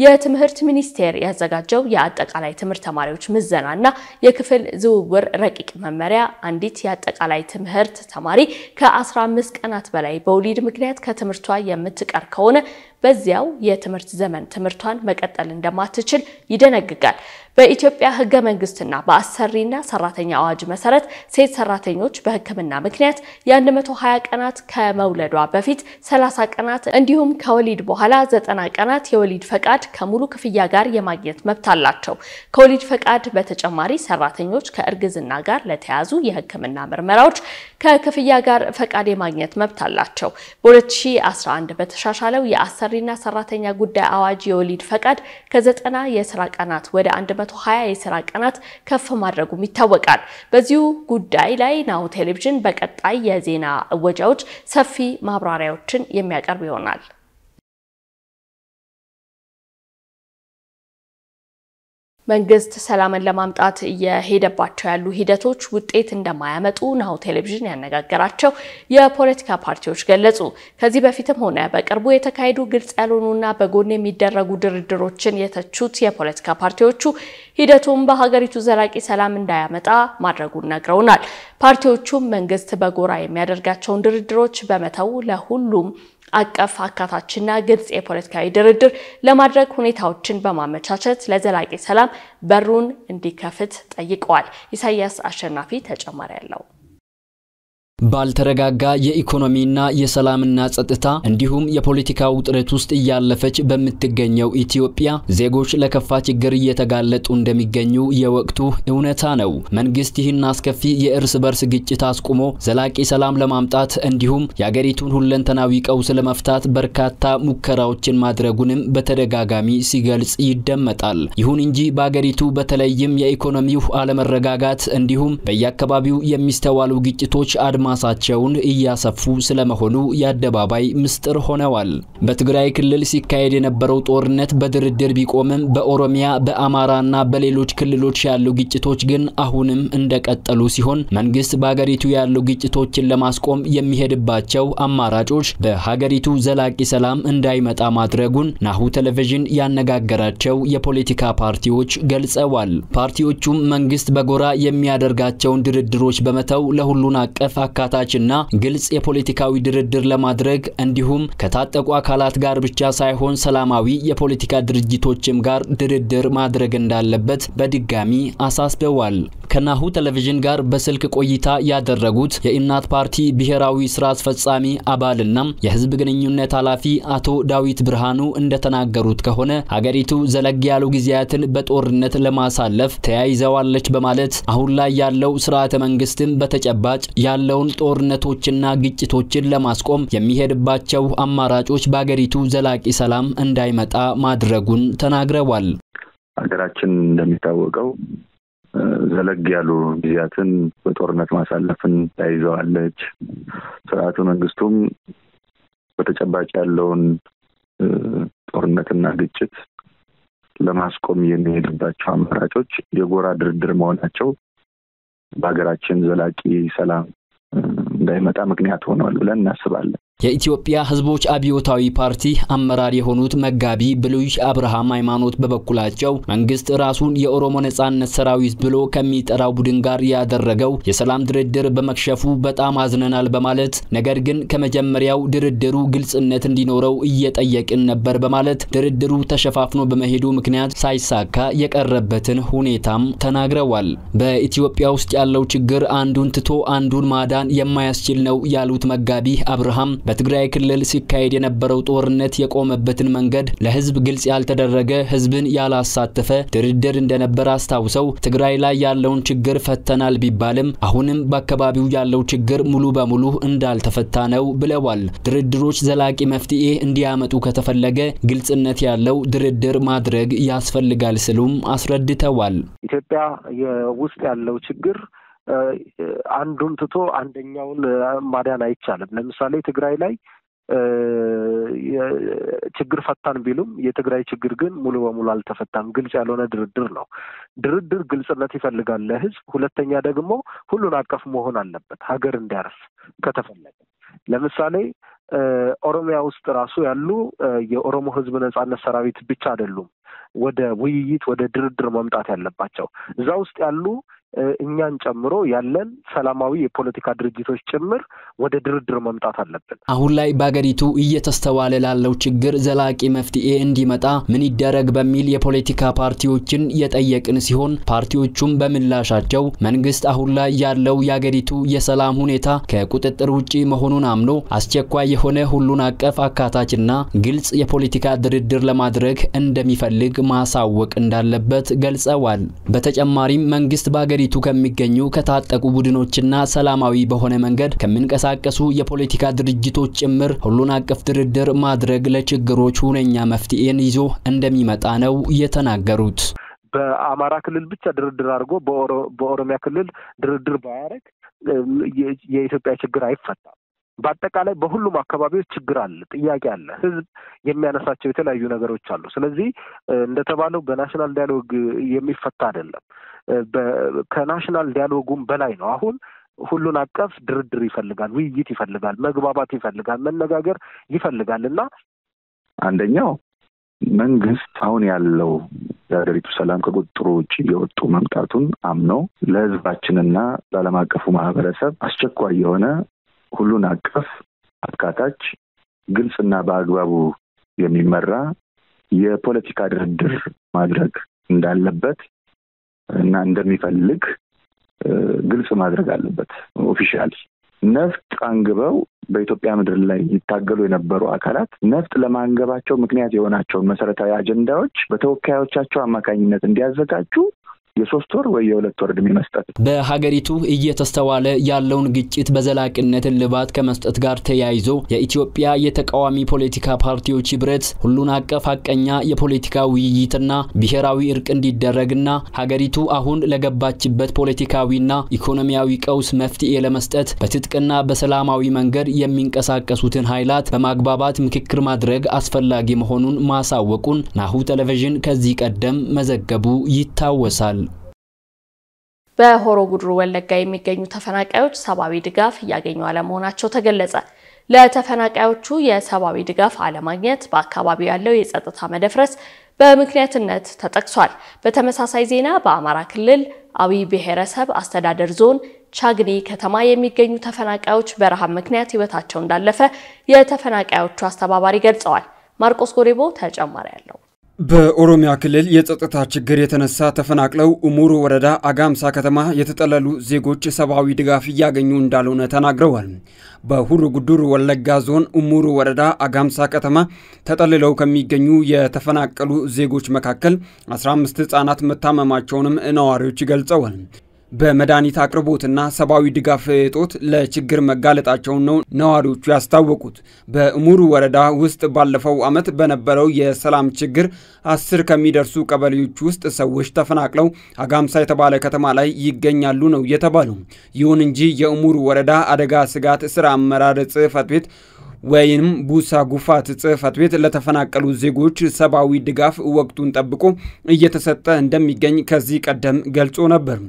የትምህርት ሚኒስቴር ያዘጋጀው የአጠቃላይ ትምህርት ተማሪዎች ምዘናና የክፍል ዝውውር ረቂቅ መመሪያ አንዲት የአጠቃላይ ትምህርት ተማሪ ከ15 ቀናት በላይ በወሊድ ምክንያት ከትምህርቷ የምትቀር ከሆነ በዚያው የትምህርት ዘመን ትምህርቷን መቀጠል እንደማትችል ይደነግጋል። በኢትዮጵያ ህገ መንግስትና በአሰሪና ሰራተኛ አዋጅ መሰረት ሴት ሰራተኞች በሕክምና ምክንያት የ120 ቀናት ከመውለዷ በፊት 30 ቀናት እንዲሁም ከወሊድ በኋላ 90 ቀናት የወሊድ ፈቃድ ከሙሉ ክፍያ ጋር የማግኘት መብት አላቸው። ከወሊድ ፈቃድ በተጨማሪ ሰራተኞች ከእርግዝና ጋር ለተያዙ የሕክምና ምርመራዎች ከክፍያ ጋር ፈቃድ የማግኘት መብት አላቸው። በ2011 በተሻሻለው የአሰሪና ሰራተኛ ጉዳይ አዋጅ የወሊድ ፈቃድ ከዘጠና የስራ ቀናት ወደ 120 የስራ ቀናት ከፍ ማድረጉም ይታወቃል። በዚሁ ጉዳይ ላይ ናሁ ቴሌቪዥን በቀጣይ የዜና እወጃዎች ሰፊ ማብራሪያዎችን የሚያቀርብ ይሆናል። መንግስት ሰላምን ለማምጣት እየሄደባቸው ያሉ ሂደቶች ውጤት እንደማያመጡ ናሁ ቴሌቪዥን ያነጋገራቸው የፖለቲካ ፓርቲዎች ገለጹ። ከዚህ በፊትም ሆነ በቅርቡ የተካሄዱ ግልጽ ያልሆኑና በጎን የሚደረጉ ድርድሮችን የተቹት የፖለቲካ ፓርቲዎቹ ሂደቱም በሀገሪቱ ዘላቂ ሰላም እንዳያመጣ ማድረጉን ነግረውናል። ፓርቲዎቹም መንግስት በጎራ የሚያደርጋቸውን ድርድሮች በመተው ለሁሉም አቀፍ አካታችና ግልጽ የፖለቲካዊ ድርድር ለማድረግ ሁኔታዎችን በማመቻቸት ለዘላቂ ሰላም በሩን እንዲከፍት ጠይቀዋል። ኢሳያስ አሸናፊ ተጨማሪ አለው። ባልተረጋጋ የኢኮኖሚና የሰላምና ጸጥታ እንዲሁም የፖለቲካ ውጥረት ውስጥ እያለፈች በምትገኘው ኢትዮጵያ ዜጎች ለከፋ ችግር እየተጋለጡ እንደሚገኙ የወቅቱ እውነታ ነው። መንግስት ይህን አስከፊ የእርስ በርስ ግጭት አስቁሞ ዘላቂ ሰላም ለማምጣት እንዲሁም የአገሪቱን ሁለንተናዊ ቀውስ ለመፍታት በርካታ ሙከራዎችን ማድረጉንም በተደጋጋሚ ሲገልጽ ይደመጣል። ይሁን እንጂ በአገሪቱ በተለይም የኢኮኖሚው አለመረጋጋት እንዲሁም በየአካባቢው የሚስተዋሉ ግጭቶች አድማ አድማሳቸውን እያሰፉ ስለመሆኑ የአደባባይ ምስጢር ሆነዋል። በትግራይ ክልል ሲካሄድ የነበረው ጦርነት በድርድር ቢቆምም በኦሮሚያ በአማራና በሌሎች ክልሎች ያሉ ግጭቶች ግን አሁንም እንደቀጠሉ ሲሆን መንግስት በሀገሪቱ ያሉ ግጭቶችን ለማስቆም የሚሄድባቸው አማራጮች በሀገሪቱ ዘላቂ ሰላም እንዳይመጣ ማድረጉን ናሁ ቴሌቪዥን ያነጋገራቸው የፖለቲካ ፓርቲዎች ገልጸዋል። ፓርቲዎቹም መንግስት በጎራ የሚያደርጋቸውን ድርድሮች በመተው ለሁሉን አቀፍ አካታችና ግልጽ የፖለቲካዊ ድርድር ለማድረግ እንዲሁም ከታጠቁ አካላት ጋር ብቻ ሳይሆን ሰላማዊ የፖለቲካ ድርጅቶችም ጋር ድርድር ማድረግ እንዳለበት በድጋሚ አሳስበዋል። ከናሁ ቴሌቪዥን ጋር በስልክ ቆይታ ያደረጉት የእናት ፓርቲ ብሔራዊ ስራ አስፈጻሚ አባልና የህዝብ ግንኙነት ኃላፊ አቶ ዳዊት ብርሃኑ እንደተናገሩት ከሆነ ሀገሪቱ ዘለግ ያሉ ጊዜያትን በጦርነት ለማሳለፍ ተያይዘዋለች በማለት አሁን ላይ ያለው ስርዓተ መንግስትም በተጨባጭ ያለውን እንዲሁም ጦርነቶችና ግጭቶችን ለማስቆም የሚሄድባቸው አማራጮች በአገሪቱ ዘላቂ ሰላም እንዳይመጣ ማድረጉን ተናግረዋል። ሀገራችን እንደሚታወቀው ዘለግ ያሉ ጊዜያትን በጦርነት ማሳለፍን ተያይዘዋለች። ስርዓቱ መንግስቱም በተጨባጭ ያለውን ጦርነትና ግጭት ለማስቆም የሚሄድባቸው አማራጮች የጎራ ድርድር መሆናቸው በሀገራችን ዘላቂ ሰላም እንዳይመጣ ምክንያት ሆኗል ብለን እናስባለን። የኢትዮጵያ ሕዝቦች አብዮታዊ ፓርቲ አመራር የሆኑት መጋቢ ብሉይ አብርሃም ሃይማኖት በበኩላቸው መንግስት ራሱን የኦሮሞ ነጻነት ሰራዊት ብሎ ከሚጠራው ቡድን ጋር ያደረገው የሰላም ድርድር በመክሸፉ በጣም አዝነናል በማለት ነገር ግን ከመጀመሪያው ድርድሩ ግልጽነት እንዲኖረው እየጠየቅን ነበር በማለት ድርድሩ ተሸፋፍኖ በመሄዱ ምክንያት ሳይሳካ የቀረበትን ሁኔታም ተናግረዋል። በኢትዮጵያ ውስጥ ያለው ችግር አንዱን ትቶ አንዱን ማዳን የማያስችል ነው ያሉት መጋቢ አብርሃም በትግራይ ክልል ሲካሄድ የነበረው ጦርነት የቆመበትን መንገድ ለህዝብ ግልጽ ያልተደረገ፣ ህዝብን ያላሳተፈ ድርድር እንደነበር አስታውሰው ትግራይ ላይ ያለውን ችግር ፈተናል ቢባልም አሁንም በአካባቢው ያለው ችግር ሙሉ በሙሉ እንዳልተፈታ ነው ብለዋል። ድርድሮች ዘላቂ መፍትሄ እንዲያመጡ ከተፈለገ ግልጽነት ያለው ድርድር ማድረግ ያስፈልጋል ስሉም አስረድተዋል። ኢትዮጵያ ውስጥ ያለው ችግር አንዱን ትቶ አንደኛውን ማዳን አይቻልም። ለምሳሌ ትግራይ ላይ ችግር ፈታን ቢሉም የትግራይ ችግር ግን ሙሉ በሙሉ አልተፈታም። ግልጽ ያልሆነ ድርድር ነው። ድርድር ግልጽነት ይፈልጋል ለህዝብ ሁለተኛ ደግሞ ሁሉን አቀፍ መሆን አለበት ሀገር እንዲያርፍ ከተፈለገ። ለምሳሌ ኦሮሚያ ውስጥ ራሱ ያሉ የኦሮሞ ህዝብ ነጻነት ሰራዊት ብቻ አይደሉም ወደ ውይይት ወደ ድርድር መምጣት ያለባቸው እዛ ውስጥ ያሉ እኛን ጨምሮ ያለን ሰላማዊ የፖለቲካ ድርጅቶች ጭምር ወደ ድርድር መምጣት አለብን። አሁን ላይ በአገሪቱ እየተስተዋለ ላለው ችግር ዘላቂ መፍትሄ እንዲመጣ ምን ይደረግ በሚል የፖለቲካ ፓርቲዎችን የጠየቅን ሲሆን ፓርቲዎቹም በምላሻቸው መንግስት አሁን ላይ ያለው የአገሪቱ የሰላም ሁኔታ ከቁጥጥር ውጪ መሆኑን አምኖ አስቸኳይ የሆነ ሁሉን አቀፍ አካታችና ግልጽ የፖለቲካ ድርድር ለማድረግ እንደሚፈልግ ማሳወቅ እንዳለበት ገልጸዋል። በተጨማሪም መንግስት በአገሪቱ በሀገሪቱ ከሚገኙ ከታጠቁ ቡድኖችና ሰላማዊ በሆነ መንገድ ከሚንቀሳቀሱ የፖለቲካ ድርጅቶች ጭምር ሁሉን አቀፍ ድርድር ማድረግ ለችግሮች ሁነኛ መፍትሄን ይዞ እንደሚመጣ ነው የተናገሩት። በአማራ ክልል ብቻ ድርድር አድርጎ በኦሮሚያ ክልል ድርድር ባያደርግ የኢትዮጵያ ችግር አይፈታም። በአጠቃላይ በሁሉም አካባቢዎች ችግር አለ፣ ጥያቄ አለ። ህዝብ የሚያነሳቸው የተለያዩ ነገሮች አሉ። ስለዚህ እንደተባለው በናሽናል ዳያሎግ የሚፈታ አይደለም። ከናሽናል ዲያሎጉም በላይ ነው አሁን ሁሉን አቀፍ ድርድር ይፈልጋል፣ ውይይት ይፈልጋል፣ መግባባት ይፈልጋል፣ መነጋገር ይፈልጋል እና አንደኛው መንግስት አሁን ያለው የሀገሪቱ ሰላም ከቁጥጥሩ ውጭ የወጡ መምጣቱን አምኖ ለህዝባችንና ለዓለም አቀፉ ማህበረሰብ አስቸኳይ የሆነ ሁሉን አቀፍ አካታች ግልጽና በአግባቡ የሚመራ የፖለቲካ ድርድር ማድረግ እንዳለበት እና እንደሚፈልግ ግልጽ ማድረግ አለበት። ኦፊሻል ነፍጥ አንግበው በኢትዮጵያ ምድር ላይ ይታገሉ የነበሩ አካላት ነፍጥ ለማንገባቸው ምክንያት የሆናቸውን መሰረታዊ አጀንዳዎች በተወካዮቻቸው አማካኝነት እንዲያዘጋጁ የሶስት ወር ወይ የሁለት ወር እድሜ መስጠት። በሀገሪቱ እየተስተዋለ ያለውን ግጭት በዘላቂነት እልባት ከመስጠት ጋር ተያይዞ የኢትዮጵያ የተቃዋሚ ፖለቲካ ፓርቲዎች ህብረት ሁሉን አቀፍ ሀቀኛ የፖለቲካ ውይይትና ብሔራዊ እርቅ እንዲደረግና ሀገሪቱ አሁን ለገባችበት ፖለቲካዊና ኢኮኖሚያዊ ቀውስ መፍትሄ ለመስጠት በትጥቅና በሰላማዊ መንገድ የሚንቀሳቀሱትን ኃይላት በማግባባት ምክክር ማድረግ አስፈላጊ መሆኑን ማሳወቁን ናሁ ቴሌቪዥን ከዚህ ቀደም መዘገቡ ይታወሳል። በሆሮ ጉድሩ ወለጋ የሚገኙ ተፈናቃዮች ሰብአዊ ድጋፍ እያገኙ አለመሆናቸው ተገለጸ። ለተፈናቃዮቹ የሰብአዊ ድጋፍ አለማግኘት በአካባቢው ያለው የጸጥታ መደፍረስ በምክንያትነት ተጠቅሷል። በተመሳሳይ ዜና በአማራ ክልል አዊ ብሔረሰብ አስተዳደር ዞን ቻግኒ ከተማ የሚገኙ ተፈናቃዮች በረሃብ ምክንያት ሕይወታቸው እንዳለፈ የተፈናቃዮቹ አስተባባሪ ገልጸዋል። ማርቆስ ጎሬቦ ተጨማሪ ያለው በኦሮሚያ ክልል የጸጥታ ችግር የተነሳ ተፈናቅለው እሙር ወረዳ አጋምሳ ከተማ የተጠለሉ ዜጎች ሰብአዊ ድጋፍ እያገኙ እንዳልሆነ ተናግረዋል። በሁሩ ጉዱሩ ወለጋ ዞን እሙሩ ወረዳ አጋምሳ ከተማ ተጠልለው ከሚገኙ የተፈናቀሉ ዜጎች መካከል 15 ሕጻናት መታመማቸውንም ነዋሪዎች ገልጸዋል። በመድኃኒት አቅርቦትና ሰብአዊ ድጋፍ እጦት ለችግር መጋለጣቸውን ነው ነዋሪዎቹ ያስታወቁት። በእሙሩ ወረዳ ውስጥ ባለፈው ዓመት በነበረው የሰላም ችግር አስር ከሚደርሱ ቀበሌዎች ውስጥ ሰዎች ተፈናቅለው አጋምሳ የተባለ ከተማ ላይ ይገኛሉ ነው የተባለው። ይሁን እንጂ የእሙሩ ወረዳ አደጋ ስጋት ስራ አመራር ጽህፈት ቤት ወይም ቡሳ ጉፋት ጽህፈት ቤት ለተፈናቀሉ ዜጎች ሰብአዊ ድጋፍ ወቅቱን ጠብቆ እየተሰጠ እንደሚገኝ ከዚህ ቀደም ገልጾ ነበር።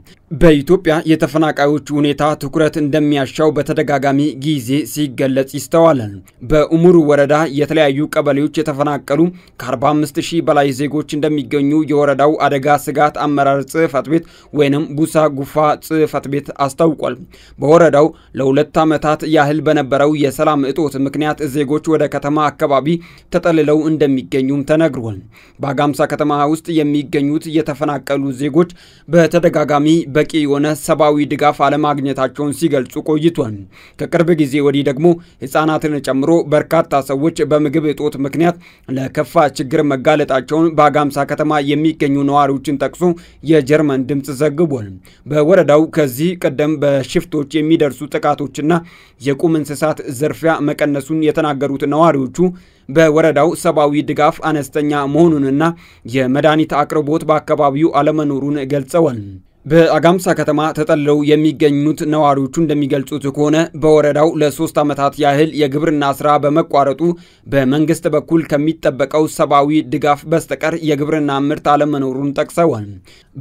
በኢትዮጵያ የተፈናቃዮች ሁኔታ ትኩረት እንደሚያሻው በተደጋጋሚ ጊዜ ሲገለጽ ይስተዋላል። በኡሙሩ ወረዳ የተለያዩ ቀበሌዎች የተፈናቀሉ ከ45 ሺህ በላይ ዜጎች እንደሚገኙ የወረዳው አደጋ ስጋት አመራር ጽህፈት ቤት ወይም ቡሳ ጉፋ ጽህፈት ቤት አስታውቋል። በወረዳው ለሁለት ዓመታት ያህል በነበረው የሰላም እጦት ምክንያት ምክንያት ዜጎች ወደ ከተማ አካባቢ ተጠልለው እንደሚገኙም ተነግሯል። በአጋምሳ ከተማ ውስጥ የሚገኙት የተፈናቀሉ ዜጎች በተደጋጋሚ በቂ የሆነ ሰብአዊ ድጋፍ አለማግኘታቸውን ሲገልጹ ቆይቷል። ከቅርብ ጊዜ ወዲህ ደግሞ ሕፃናትን ጨምሮ በርካታ ሰዎች በምግብ እጦት ምክንያት ለከፋ ችግር መጋለጣቸውን በአጋምሳ ከተማ የሚገኙ ነዋሪዎችን ጠቅሶ የጀርመን ድምፅ ዘግቧል። በወረዳው ከዚህ ቀደም በሽፍቶች የሚደርሱ ጥቃቶችና የቁም እንስሳት ዝርፊያ መቀነሱ መድረሱን የተናገሩት ነዋሪዎቹ በወረዳው ሰብአዊ ድጋፍ አነስተኛ መሆኑንና የመድኃኒት አቅርቦት በአካባቢው አለመኖሩን ገልጸዋል። በአጋምሳ ከተማ ተጠልለው የሚገኙት ነዋሪዎቹ እንደሚገልጹት ከሆነ በወረዳው ለሶስት ዓመታት ያህል የግብርና ስራ በመቋረጡ በመንግስት በኩል ከሚጠበቀው ሰብአዊ ድጋፍ በስተቀር የግብርና ምርት አለመኖሩን ጠቅሰዋል።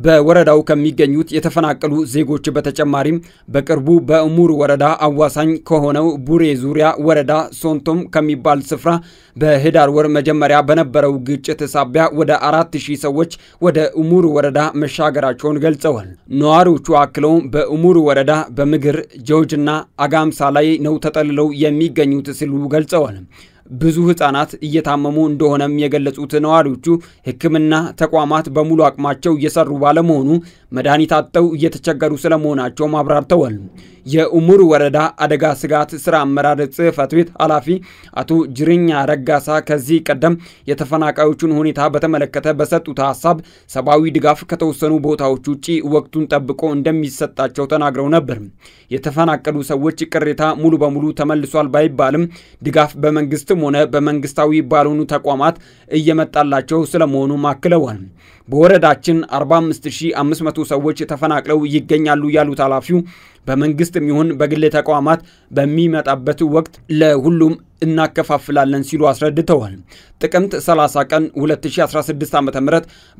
በወረዳው ከሚገኙት የተፈናቀሉ ዜጎች በተጨማሪም በቅርቡ በእሙር ወረዳ አዋሳኝ ከሆነው ቡሬ ዙሪያ ወረዳ ሶንቶም ከሚባል ስፍራ በህዳር ወር መጀመሪያ በነበረው ግጭት ሳቢያ ወደ አራት ሺህ ሰዎች ወደ እሙር ወረዳ መሻገራቸውን ገልጸዋል። ነዋሪዎቹ አክለውም በእሙር ወረዳ በምግር ጆጅና አጋምሳ ላይ ነው ተጠልለው የሚገኙት ሲሉ ገልጸዋል። ብዙ ህጻናት እየታመሙ እንደሆነም የገለጹት ነዋሪዎቹ ሕክምና ተቋማት በሙሉ አቅማቸው እየሰሩ ባለመሆኑ መድኃኒት አጥተው እየተቸገሩ ስለመሆናቸውም አብራርተዋል። የኡሙር ወረዳ አደጋ ስጋት ስራ አመራር ጽህፈት ቤት ኃላፊ አቶ ጅርኛ ረጋሳ ከዚህ ቀደም የተፈናቃዮቹን ሁኔታ በተመለከተ በሰጡት ሀሳብ ሰብአዊ ድጋፍ ከተወሰኑ ቦታዎች ውጪ ወቅቱን ጠብቆ እንደሚሰጣቸው ተናግረው ነበር። የተፈናቀሉ ሰዎች ቅሬታ ሙሉ በሙሉ ተመልሷል ባይባልም ድጋፍ በመንግስት ሆነ በመንግስታዊ ባልሆኑ ተቋማት እየመጣላቸው ስለመሆኑ አክለዋል። በወረዳችን 45500 ሰዎች ተፈናቅለው ይገኛሉ ያሉት ኃላፊው በመንግስትም ይሁን በግል ተቋማት በሚመጣበት ወቅት ለሁሉም እናከፋፍላለን ሲሉ አስረድተዋል። ጥቅምት 30 ቀን 2016 ዓ ም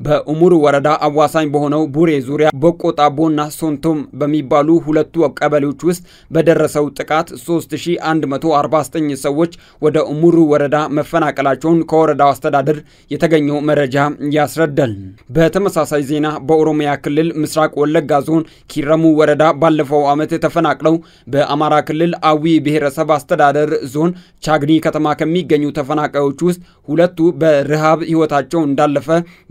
በኡሙር ወረዳ አዋሳኝ በሆነው ቡሬ ዙሪያ በቆጣቦና ሶንቶም በሚባሉ ሁለቱ ቀበሌዎች ውስጥ በደረሰው ጥቃት 3149 ሰዎች ወደ ኡሙሩ ወረዳ መፈናቀላቸውን ከወረዳው አስተዳደር የተገኘው መረጃ ያስረዳል። በተመሳሳይ ዜና በኦሮሚያ ክልል ምስራቅ ወለጋ ዞን ኪረሙ ወረዳ ባለፈው ዓመት ተፈናቅለው በአማራ ክልል አዊ ብሔረሰብ አስተዳደር ዞን ቻግኒ ከተማ ከሚገኙ ተፈናቃዮች ውስጥ ሁለቱ በረሃብ ሕይወታቸው እንዳለፈ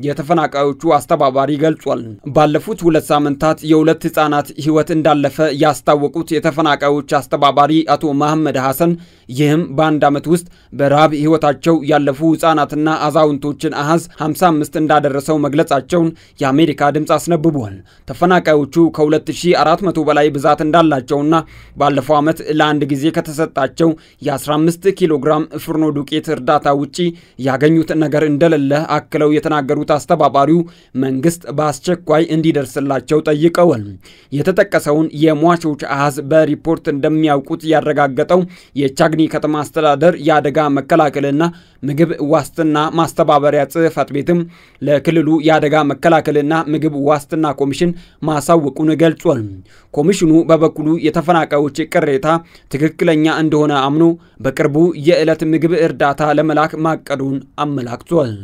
የተፈናቃዮቹ አስተባባሪ ገልጿል። ባለፉት ሁለት ሳምንታት የሁለት ሕፃናት ሕይወት እንዳለፈ ያስታወቁት የተፈናቃዮች አስተባባሪ አቶ መሐመድ ሐሰን ይህም በአንድ ዓመት ውስጥ በረሃብ ሕይወታቸው ያለፉ ሕፃናትና አዛውንቶችን አሃዝ 55 እንዳደረሰው መግለ መግለጻቸውን የአሜሪካ ድምፅ አስነብቧል። ተፈናቃዮቹ ከ2400 በላይ ብዛት እንዳላቸውና ባለፈው ዓመት ለአንድ ጊዜ ከተሰጣቸው የ15 ኪሎ ግራም ፍርኖ ዱቄት እርዳታ ውጪ ያገኙት ነገር እንደሌለ አክለው የተናገሩት አስተባባሪው መንግስት በአስቸኳይ እንዲደርስላቸው ጠይቀዋል። የተጠቀሰውን የሟቾች አሃዝ በሪፖርት እንደሚያውቁት ያረጋገጠው የቻግኒ ከተማ አስተዳደር የአደጋ መከላከልና ምግብ ዋስትና ማስተባበሪያ ጽሕፈት ቤትም ለክልሉ የአደጋ መከላከልና ምግብ ዋስትና ኮሚሽን ማሳወቁን ገልጿል። ኮሚሽኑ በበኩሉ የተፈናቃዮች ቅሬታ ትክክለኛ እንደሆነ አምኖ በቅርቡ የዕለት ምግብ እርዳታ ለመላክ ማቀዱን አመላክቷል።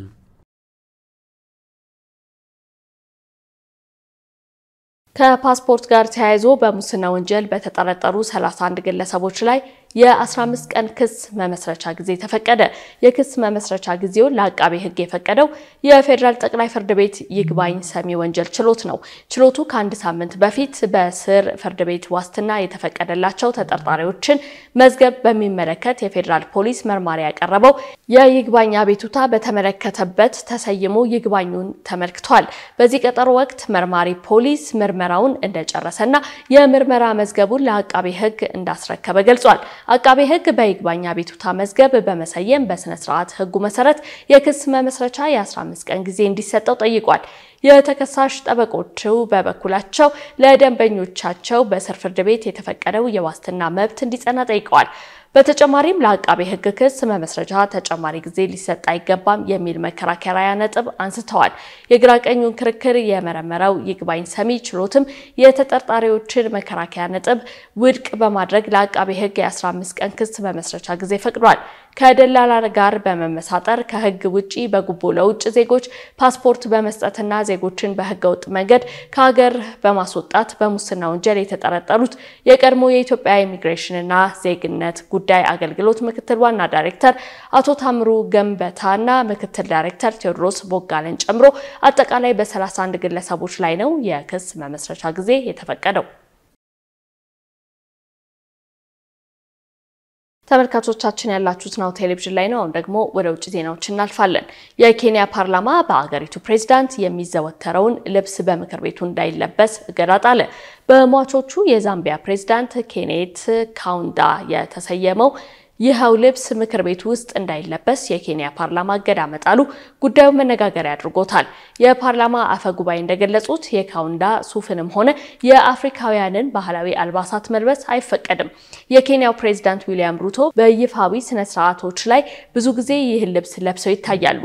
ከፓስፖርት ጋር ተያይዞ በሙስና ወንጀል በተጠረጠሩ 31 ግለሰቦች ላይ የ15 ቀን ክስ መመስረቻ ጊዜ ተፈቀደ። የክስ መመስረቻ ጊዜውን ለአቃቤ ሕግ የፈቀደው የፌዴራል ጠቅላይ ፍርድ ቤት ይግባኝ ሰሚ ወንጀል ችሎት ነው። ችሎቱ ከአንድ ሳምንት በፊት በስር ፍርድ ቤት ዋስትና የተፈቀደላቸው ተጠርጣሪዎችን መዝገብ በሚመለከት የፌዴራል ፖሊስ መርማሪ ያቀረበው የይግባኝ አቤቱታ በተመለከተበት ተሰይሞ ይግባኙን ተመልክቷል። በዚህ ቀጠሮ ወቅት መርማሪ ፖሊስ ምርመራውን እንደጨረሰና የምርመራ መዝገቡን ለአቃቤ ሕግ እንዳስረከበ ገልጿል። አቃቤ ሕግ በይግባኝ አቤቱታ መዝገብ በመሰየም በስነ ስርዓት ሕጉ መሰረት የክስ መመስረቻ የ15 ቀን ጊዜ እንዲሰጠው ጠይቋል። የተከሳሽ ጠበቆቹ በበኩላቸው ለደንበኞቻቸው በስር ፍርድ ቤት የተፈቀደው የዋስትና መብት እንዲጸና ጠይቀዋል። በተጨማሪም ለአቃቤ ሕግ ክስ መመስረጃ ተጨማሪ ጊዜ ሊሰጥ አይገባም የሚል መከራከሪያ ነጥብ አንስተዋል። የግራ ቀኙን ክርክር የመረመረው ይግባኝ ሰሚ ችሎትም የተጠርጣሪዎችን መከራከያ ነጥብ ውድቅ በማድረግ ለአቃቤ ሕግ የ15 ቀን ክስ መመስረቻ ጊዜ ፈቅዷል። ከደላላ ጋር በመመሳጠር ከህግ ውጪ በጉቦ ለውጭ ዜጎች ፓስፖርት በመስጠትና ዜጎችን በህገወጥ መንገድ ከሀገር በማስወጣት በሙስና ወንጀል የተጠረጠሩት የቀድሞ የኢትዮጵያ ኢሚግሬሽንና ዜግነት ጉዳይ አገልግሎት ምክትል ዋና ዳይሬክተር አቶ ታምሩ ገንበታና ምክትል ዳይሬክተር ቴዎድሮስ ቦጋለን ጨምሮ አጠቃላይ በ31 ግለሰቦች ላይ ነው የክስ መመስረቻ ጊዜ የተፈቀደው። ተመልካቾቻችን ያላችሁት ናሁ ቴሌቪዥን ላይ ነው። አሁን ደግሞ ወደ ውጭ ዜናዎች እናልፋለን። የኬንያ ፓርላማ በአገሪቱ ፕሬዝዳንት የሚዘወተረውን ልብስ በምክር ቤቱ እንዳይለበስ እገዳ ጣለ። በሟቾቹ የዛምቢያ ፕሬዝዳንት ኬኔት ካውንዳ የተሰየመው ይኸው ልብስ ምክር ቤት ውስጥ እንዳይለበስ የኬንያ ፓርላማ እገዳ መጣሉ ጉዳዩ መነጋገሪያ አድርጎታል። የፓርላማ አፈ ጉባኤ እንደገለጹት የካውንዳ ሱፍንም ሆነ የአፍሪካውያንን ባህላዊ አልባሳት መልበስ አይፈቀድም። የኬንያው ፕሬዚዳንት ዊሊያም ሩቶ በይፋዊ ስነ ስርዓቶች ላይ ብዙ ጊዜ ይህን ልብስ ለብሰው ይታያሉ።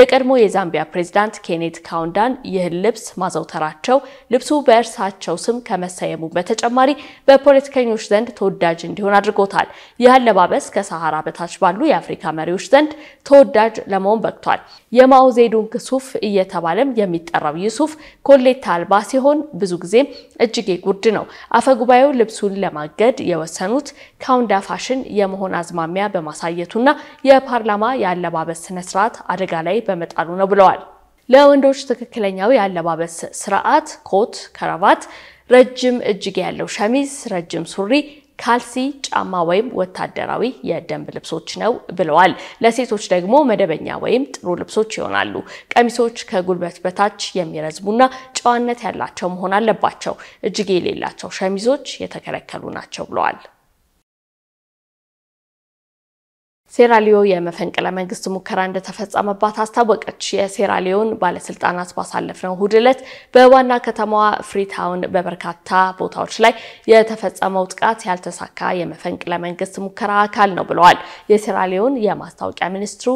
የቀድሞ የዛምቢያ ፕሬዚዳንት ኬኔት ካውንዳን ይህን ልብስ ማዘውተራቸው ልብሱ በእርሳቸው ስም ከመሰየሙ በተጨማሪ በፖለቲከኞች ዘንድ ተወዳጅ እንዲሆን አድርጎታል። ይህ አለባበስ እስከ ሰሐራ በታች ባሉ የአፍሪካ መሪዎች ዘንድ ተወዳጅ ለመሆን በቅቷል። የማውዜዱንግ ሱፍ እየተባለም የሚጠራው ይህ ሱፍ ኮሌታ አልባ ሲሆን ብዙ ጊዜም እጅጌ ጉርድ ነው። አፈጉባኤው ልብሱን ለማገድ የወሰኑት ካውንዳ ፋሽን የመሆን አዝማሚያ በማሳየቱና የፓርላማ የአለባበስ ስነስርዓት አደጋ ላይ በመጣሉ ነው ብለዋል። ለወንዶች ትክክለኛው የአለባበስ ስርዓት ኮት፣ ከረባት፣ ረጅም እጅጌ ያለው ሸሚዝ፣ ረጅም ሱሪ ካልሲ፣ ጫማ ወይም ወታደራዊ የደንብ ልብሶች ነው ብለዋል። ለሴቶች ደግሞ መደበኛ ወይም ጥሩ ልብሶች ይሆናሉ። ቀሚሶች ከጉልበት በታች የሚረዝሙና ጨዋነት ያላቸው መሆን አለባቸው። እጅጌ የሌላቸው ሸሚዞች የተከለከሉ ናቸው ብለዋል። ሴራሊዮ የመፈንቅለ መንግስት ሙከራ እንደተፈጸመባት አስታወቀች። የሴራሊዮን ባለስልጣናት ባሳለፍነው እሁድ ዕለት በዋና ከተማዋ ፍሪታውን በበርካታ ቦታዎች ላይ የተፈጸመው ጥቃት ያልተሳካ የመፈንቅለ መንግስት ሙከራ አካል ነው ብለዋል። የሴራሊዮን የማስታወቂያ ሚኒስትሩ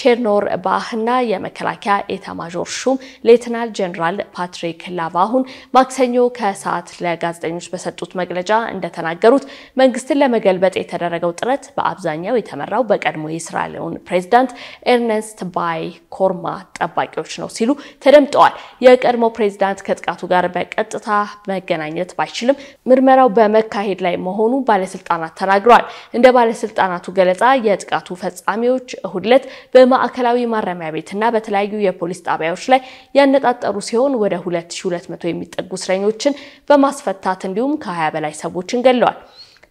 ቼርኖር ባህና የመከላከያ ኤታማዦር ሹም ሌትናል ጄኔራል ፓትሪክ ላቫሁን ማክሰኞ ከሰዓት ለጋዜጠኞች በሰጡት መግለጫ እንደተናገሩት መንግስትን ለመገልበጥ የተደረገው ጥረት በአብዛኛው የተመራው በቀድሞ የእስራኤልን ፕሬዚዳንት ኤርነስት ባይ ኮርማ ጠባቂዎች ነው ሲሉ ተደምጠዋል። የቀድሞ ፕሬዚዳንት ከጥቃቱ ጋር በቀጥታ መገናኘት ባይችልም ምርመራው በመካሄድ ላይ መሆኑ ባለስልጣናት ተናግረዋል። እንደ ባለስልጣናቱ ገለጻ የጥቃቱ ፈጻሚዎች እሁድ ዕለት በማዕከላዊ ማረሚያ ቤትና በተለያዩ የፖሊስ ጣቢያዎች ላይ ያነጣጠሩ ሲሆን ወደ 2200 የሚጠጉ እስረኞችን በማስፈታት እንዲሁም ከ20 በላይ ሰዎችን ገለዋል።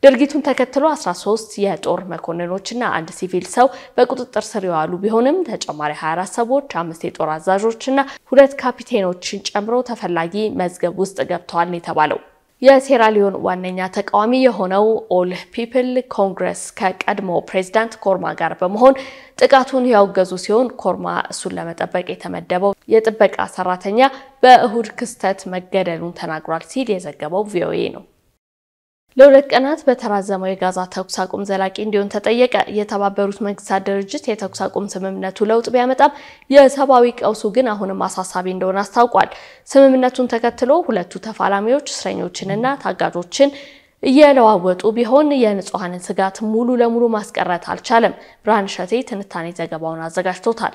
ድርጊቱን ተከትሎ 13 የጦር መኮንኖችና አንድ ሲቪል ሰው በቁጥጥር ስር የዋሉ ቢሆንም ተጨማሪ 24 ሰዎች፣ አምስት የጦር አዛዦችና ሁለት ካፒቴኖችን ጨምሮ ተፈላጊ መዝገብ ውስጥ ገብተዋል የተባለው። የሴራሊዮን ዋነኛ ተቃዋሚ የሆነው ኦል ፒፕል ኮንግረስ ከቀድሞ ፕሬዚዳንት ኮርማ ጋር በመሆን ጥቃቱን ያወገዙ ሲሆን ኮርማ እሱን ለመጠበቅ የተመደበው የጥበቃ ሰራተኛ በእሁድ ክስተት መገደሉን ተናግሯል ሲል የዘገበው ቪኦኤ ነው። ለሁለት ቀናት በተራዘመው የጋዛ ተኩስ አቁም ዘላቂ እንዲሆን ተጠየቀ። የተባበሩት መንግስታት ድርጅት የተኩስ አቁም ስምምነቱ ለውጥ ቢያመጣም የሰብአዊ ቀውሱ ግን አሁንም አሳሳቢ እንደሆነ አስታውቋል። ስምምነቱን ተከትሎ ሁለቱ ተፋላሚዎች እስረኞችንና ታጋጆችን እየለዋወጡ ቢሆን የንጹሐንን ስጋት ሙሉ ለሙሉ ማስቀረት አልቻለም። ብርሃን ሸቴ ትንታኔ ዘገባውን አዘጋጅቶታል።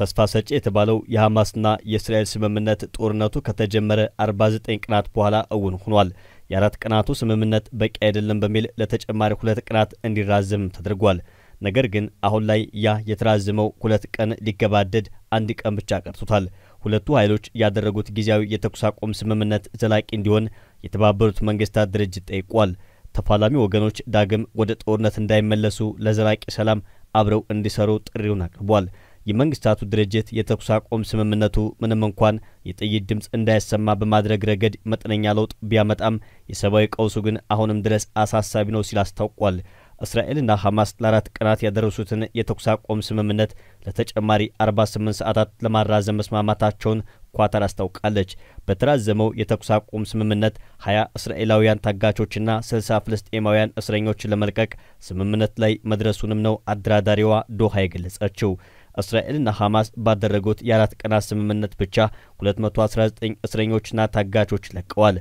ተስፋ ሰጪ የተባለው የሐማስና የእስራኤል ስምምነት ጦርነቱ ከተጀመረ 49 ቀናት በኋላ እውን ሆኗል። የአራት ቀናቱ ስምምነት በቂ አይደለም በሚል ለተጨማሪ ሁለት ቀናት እንዲራዘም ተደርጓል። ነገር ግን አሁን ላይ ያ የተራዘመው ሁለት ቀን ሊገባደድ አንድ ቀን ብቻ ቀርቶታል። ሁለቱ ኃይሎች ያደረጉት ጊዜያዊ የተኩስ አቁም ስምምነት ዘላቂ እንዲሆን የተባበሩት መንግስታት ድርጅት ጠይቋል። ተፋላሚ ወገኖች ዳግም ወደ ጦርነት እንዳይመለሱ ለዘላቂ ሰላም አብረው እንዲሰሩ ጥሪውን አቅርቧል። የመንግስታቱ ድርጅት የተኩስ አቁም ስምምነቱ ምንም እንኳን የጥይት ድምፅ እንዳይሰማ በማድረግ ረገድ መጠነኛ ለውጥ ቢያመጣም የሰብአዊ ቀውሱ ግን አሁንም ድረስ አሳሳቢ ነው ሲል አስታውቋል። እስራኤልና ሐማስ ለአራት ቀናት ያደረሱትን የተኩስ አቁም ስምምነት ለተጨማሪ 48 ሰዓታት ለማራዘም መስማማታቸውን ኳታር አስታውቃለች። በተራዘመው የተኩስ አቁም ስምምነት 20 እስራኤላውያን ታጋቾችና 60 ፍልስጤማውያን እስረኞችን ለመልቀቅ ስምምነት ላይ መድረሱንም ነው አደራዳሪዋ ዶሃ የገለጸችው። እስራኤልና ሐማስ ባደረጉት የአራት ቀናት ስምምነት ብቻ 219 እስረኞችና ታጋቾች ለቀዋል።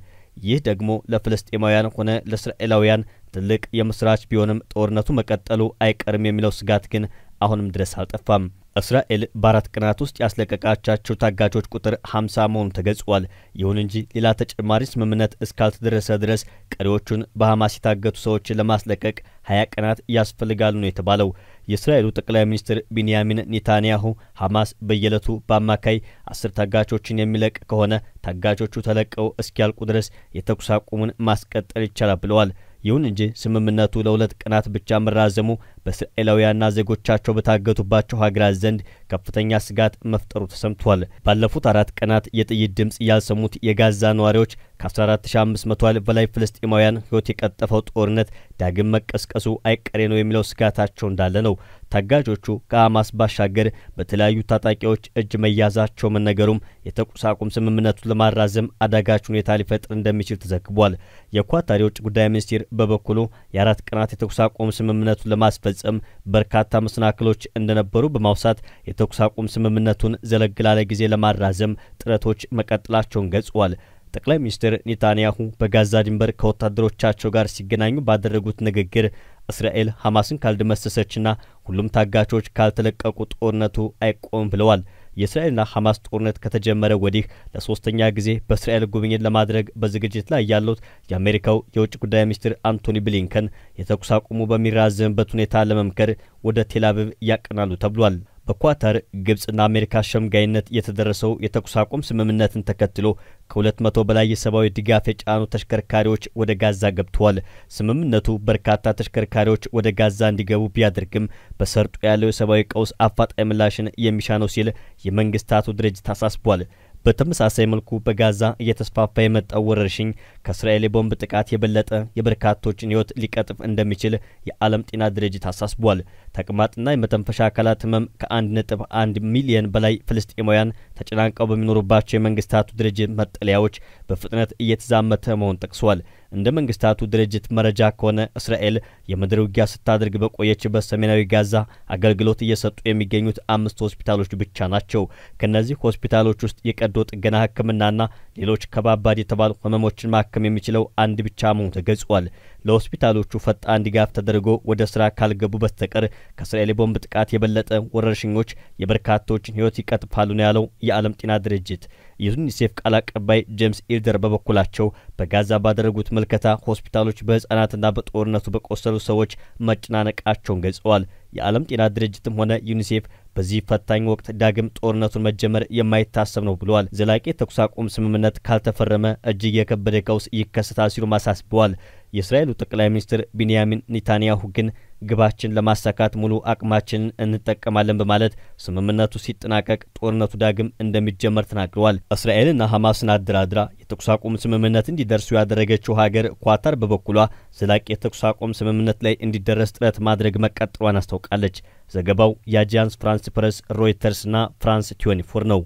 ይህ ደግሞ ለፍልስጤማውያን ሆነ ለእስራኤላውያን ትልቅ የምስራች ቢሆንም ጦርነቱ መቀጠሉ አይቀርም የሚለው ስጋት ግን አሁንም ድረስ አልጠፋም። እስራኤል በአራት ቀናት ውስጥ ያስለቀቃቻቸው ታጋቾች ቁጥር 50 መሆኑ ተገልጿል። ይሁን እንጂ ሌላ ተጨማሪ ስምምነት እስካልተደረሰ ድረስ ቀሪዎቹን በሐማስ የታገቱ ሰዎችን ለማስለቀቅ 20 ቀናት ያስፈልጋሉ ነው የተባለው። የእስራኤሉ ጠቅላይ ሚኒስትር ቢንያሚን ኔታንያሁ ሐማስ በየዕለቱ በአማካይ አስር ታጋቾችን የሚለቅ ከሆነ ታጋቾቹ ተለቀው እስኪያልቁ ድረስ የተኩስ አቁሙን ማስቀጠል ይቻላል ብለዋል። ይሁን እንጂ ስምምነቱ ለሁለት ቀናት ብቻ መራዘሙ በእስራኤላውያንና ዜጎቻቸው በታገቱባቸው ሀገራት ዘንድ ከፍተኛ ስጋት መፍጠሩ ተሰምቷል። ባለፉት አራት ቀናት የጥይት ድምፅ ያልሰሙት የጋዛ ነዋሪዎች ከ14500 በላይ ፍልስጤማውያን ሕይወት የቀጠፈው ጦርነት ዳግም መቀስቀሱ አይቀሬ ነው የሚለው ስጋታቸው እንዳለ ነው። ታጋጆቹ ከሐማስ ባሻገር በተለያዩ ታጣቂዎች እጅ መያዛቸው መነገሩም የተኩስ አቁም ስምምነቱን ለማራዘም አዳጋች ሁኔታ ሊፈጥር እንደሚችል ተዘግቧል። የኳታሪ የውጭ ጉዳይ ሚኒስቴር በበኩሉ የአራት ቀናት የተኩስ አቁም ስምምነቱን ለማስፈጸም በርካታ መሰናክሎች እንደነበሩ በማውሳት የተኩስ አቁም ስምምነቱን ዘለግ ላለ ጊዜ ለማራዘም ጥረቶች መቀጠላቸውን ገልጿል። ጠቅላይ ሚኒስትር ኔታንያሁ በጋዛ ድንበር ከወታደሮቻቸው ጋር ሲገናኙ ባደረጉት ንግግር እስራኤል ሐማስን ካልደመሰሰችና ሁሉም ታጋቾች ካልተለቀቁ ጦርነቱ አይቆምም ብለዋል። የእስራኤልና ሐማስ ጦርነት ከተጀመረ ወዲህ ለሶስተኛ ጊዜ በእስራኤል ጉብኝት ለማድረግ በዝግጅት ላይ ያሉት የአሜሪካው የውጭ ጉዳይ ሚኒስትር አንቶኒ ብሊንከን የተኩስ አቁሙ በሚራዘምበት ሁኔታ ለመምከር ወደ ቴል አቪቭ ያቀናሉ ተብሏል። በኳታር ግብፅና አሜሪካ ሸምጋይነት የተደረሰው የተኩስ አቁም ስምምነትን ተከትሎ ከ200 በላይ የሰብአዊ ድጋፍ የጫኑ ተሽከርካሪዎች ወደ ጋዛ ገብተዋል። ስምምነቱ በርካታ ተሽከርካሪዎች ወደ ጋዛ እንዲገቡ ቢያደርግም በሰርጡ ያለው የሰብአዊ ቀውስ አፋጣኝ ምላሽን የሚሻ ነው ሲል የመንግስታቱ ድርጅት አሳስቧል። በተመሳሳይ መልኩ በጋዛ እየተስፋፋ የመጣው ወረርሽኝ ከእስራኤል የቦምብ ጥቃት የበለጠ የበርካቶችን ሕይወት ሊቀጥፍ እንደሚችል የዓለም ጤና ድርጅት አሳስቧል። ተቅማጥና የመተንፈሻ አካላት ህመም ከ1.1 ሚሊየን በላይ ፍልስጤማውያን ተጨናንቀው በሚኖሩባቸው የመንግስታቱ ድርጅት መጠለያዎች በፍጥነት እየተዛመተ መሆን ጠቅሷል። እንደ መንግስታቱ ድርጅት መረጃ ከሆነ እስራኤል የምድር ውጊያ ስታደርግ በቆየችበት ሰሜናዊ ጋዛ አገልግሎት እየሰጡ የሚገኙት አምስት ሆስፒታሎች ብቻ ናቸው። ከእነዚህ ሆስፒታሎች ውስጥ የቀዶ ጥገና ሕክምናና ሌሎች ከባባድ የተባሉ ህመሞችን ማከም የሚችለው አንድ ብቻ መሆኑ ተገልጿል። ለሆስፒታሎቹ ፈጣን ድጋፍ ተደርጎ ወደ ስራ ካልገቡ በስተቀር ከእስራኤል የቦምብ ጥቃት የበለጠ ወረርሽኞች የበርካቶችን ህይወት ይቀጥፋሉ ነው ያለው የዓለም ጤና ድርጅት። የዩኒሴፍ ቃል አቀባይ ጄምስ ኢልደር በበኩላቸው በጋዛ ባደረጉት ምልከታ ሆስፒታሎች በሕፃናትና በጦርነቱ በቆሰሉ ሰዎች መጨናነቃቸውን ገልጸዋል። የዓለም ጤና ድርጅትም ሆነ ዩኒሴፍ በዚህ ፈታኝ ወቅት ዳግም ጦርነቱን መጀመር የማይታሰብ ነው ብለዋል። ዘላቂ ተኩስ አቁም ስምምነት ካልተፈረመ እጅግ የከበደ ቀውስ ይከሰታል ሲሉ ማሳስበዋል። የእስራኤሉ ጠቅላይ ሚኒስትር ቢንያሚን ኔታንያሁ ግን ግባችን ለማሳካት ሙሉ አቅማችንን እንጠቀማለን በማለት ስምምነቱ ሲጠናቀቅ ጦርነቱ ዳግም እንደሚጀመር ተናግረዋል። እስራኤልና ሐማስን አደራድራ የተኩስ አቁም ስምምነት እንዲደርሱ ያደረገችው ሀገር ኳታር በበኩሏ ዘላቂ የተኩስ አቁም ስምምነት ላይ እንዲደረስ ጥረት ማድረግ መቀጠሏን አስታውቃለች። ዘገባው የአጃንስ ፍራንስ ፕረስ፣ ሮይተርስና ፍራንስ ትዌንቲ ነው።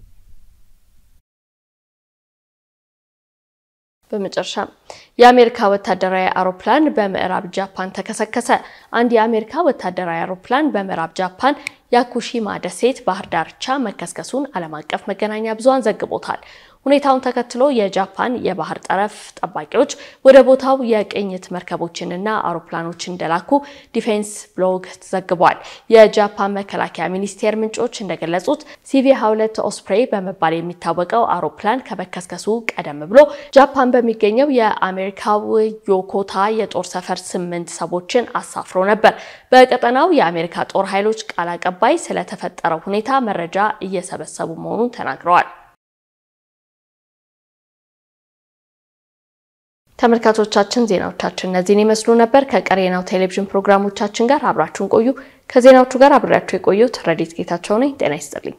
በመጨረሻ የአሜሪካ ወታደራዊ አውሮፕላን በምዕራብ ጃፓን ተከሰከሰ። አንድ የአሜሪካ ወታደራዊ አውሮፕላን በምዕራብ ጃፓን ያኩሺማ ደሴት ባህር ዳርቻ መከስከሱን ዓለም አቀፍ መገናኛ ብዙሃን ዘግቦታል። ሁኔታውን ተከትሎ የጃፓን የባህር ጠረፍ ጠባቂዎች ወደ ቦታው የቅኝት መርከቦችንና አውሮፕላኖችን እንደላኩ ዲፌንስ ብሎግ ዘግቧል። የጃፓን መከላከያ ሚኒስቴር ምንጮች እንደገለጹት ሲቪ 22 ኦስፕሬ በመባል የሚታወቀው አውሮፕላን ከመከስከሱ ቀደም ብሎ ጃፓን በሚገኘው የአሜሪካው ዮኮታ የጦር ሰፈር ስምንት ሰዎችን አሳፍሮ ነበር። በቀጠናው የአሜሪካ ጦር ኃይሎች ቃል አቀባይ ስለተፈጠረው ሁኔታ መረጃ እየሰበሰቡ መሆኑን ተናግረዋል። ተመልካቾቻችን ዜናዎቻችን እነዚህን ይመስሉ ነበር። ከቀሪ ናሁ ቴሌቪዥን ፕሮግራሞቻችን ጋር አብራችሁን ቆዩ። ከዜናዎቹ ጋር አብሬያችሁ የቆየሁት ረዲት ጌታቸው ነኝ። ጤና ይስጥልኝ።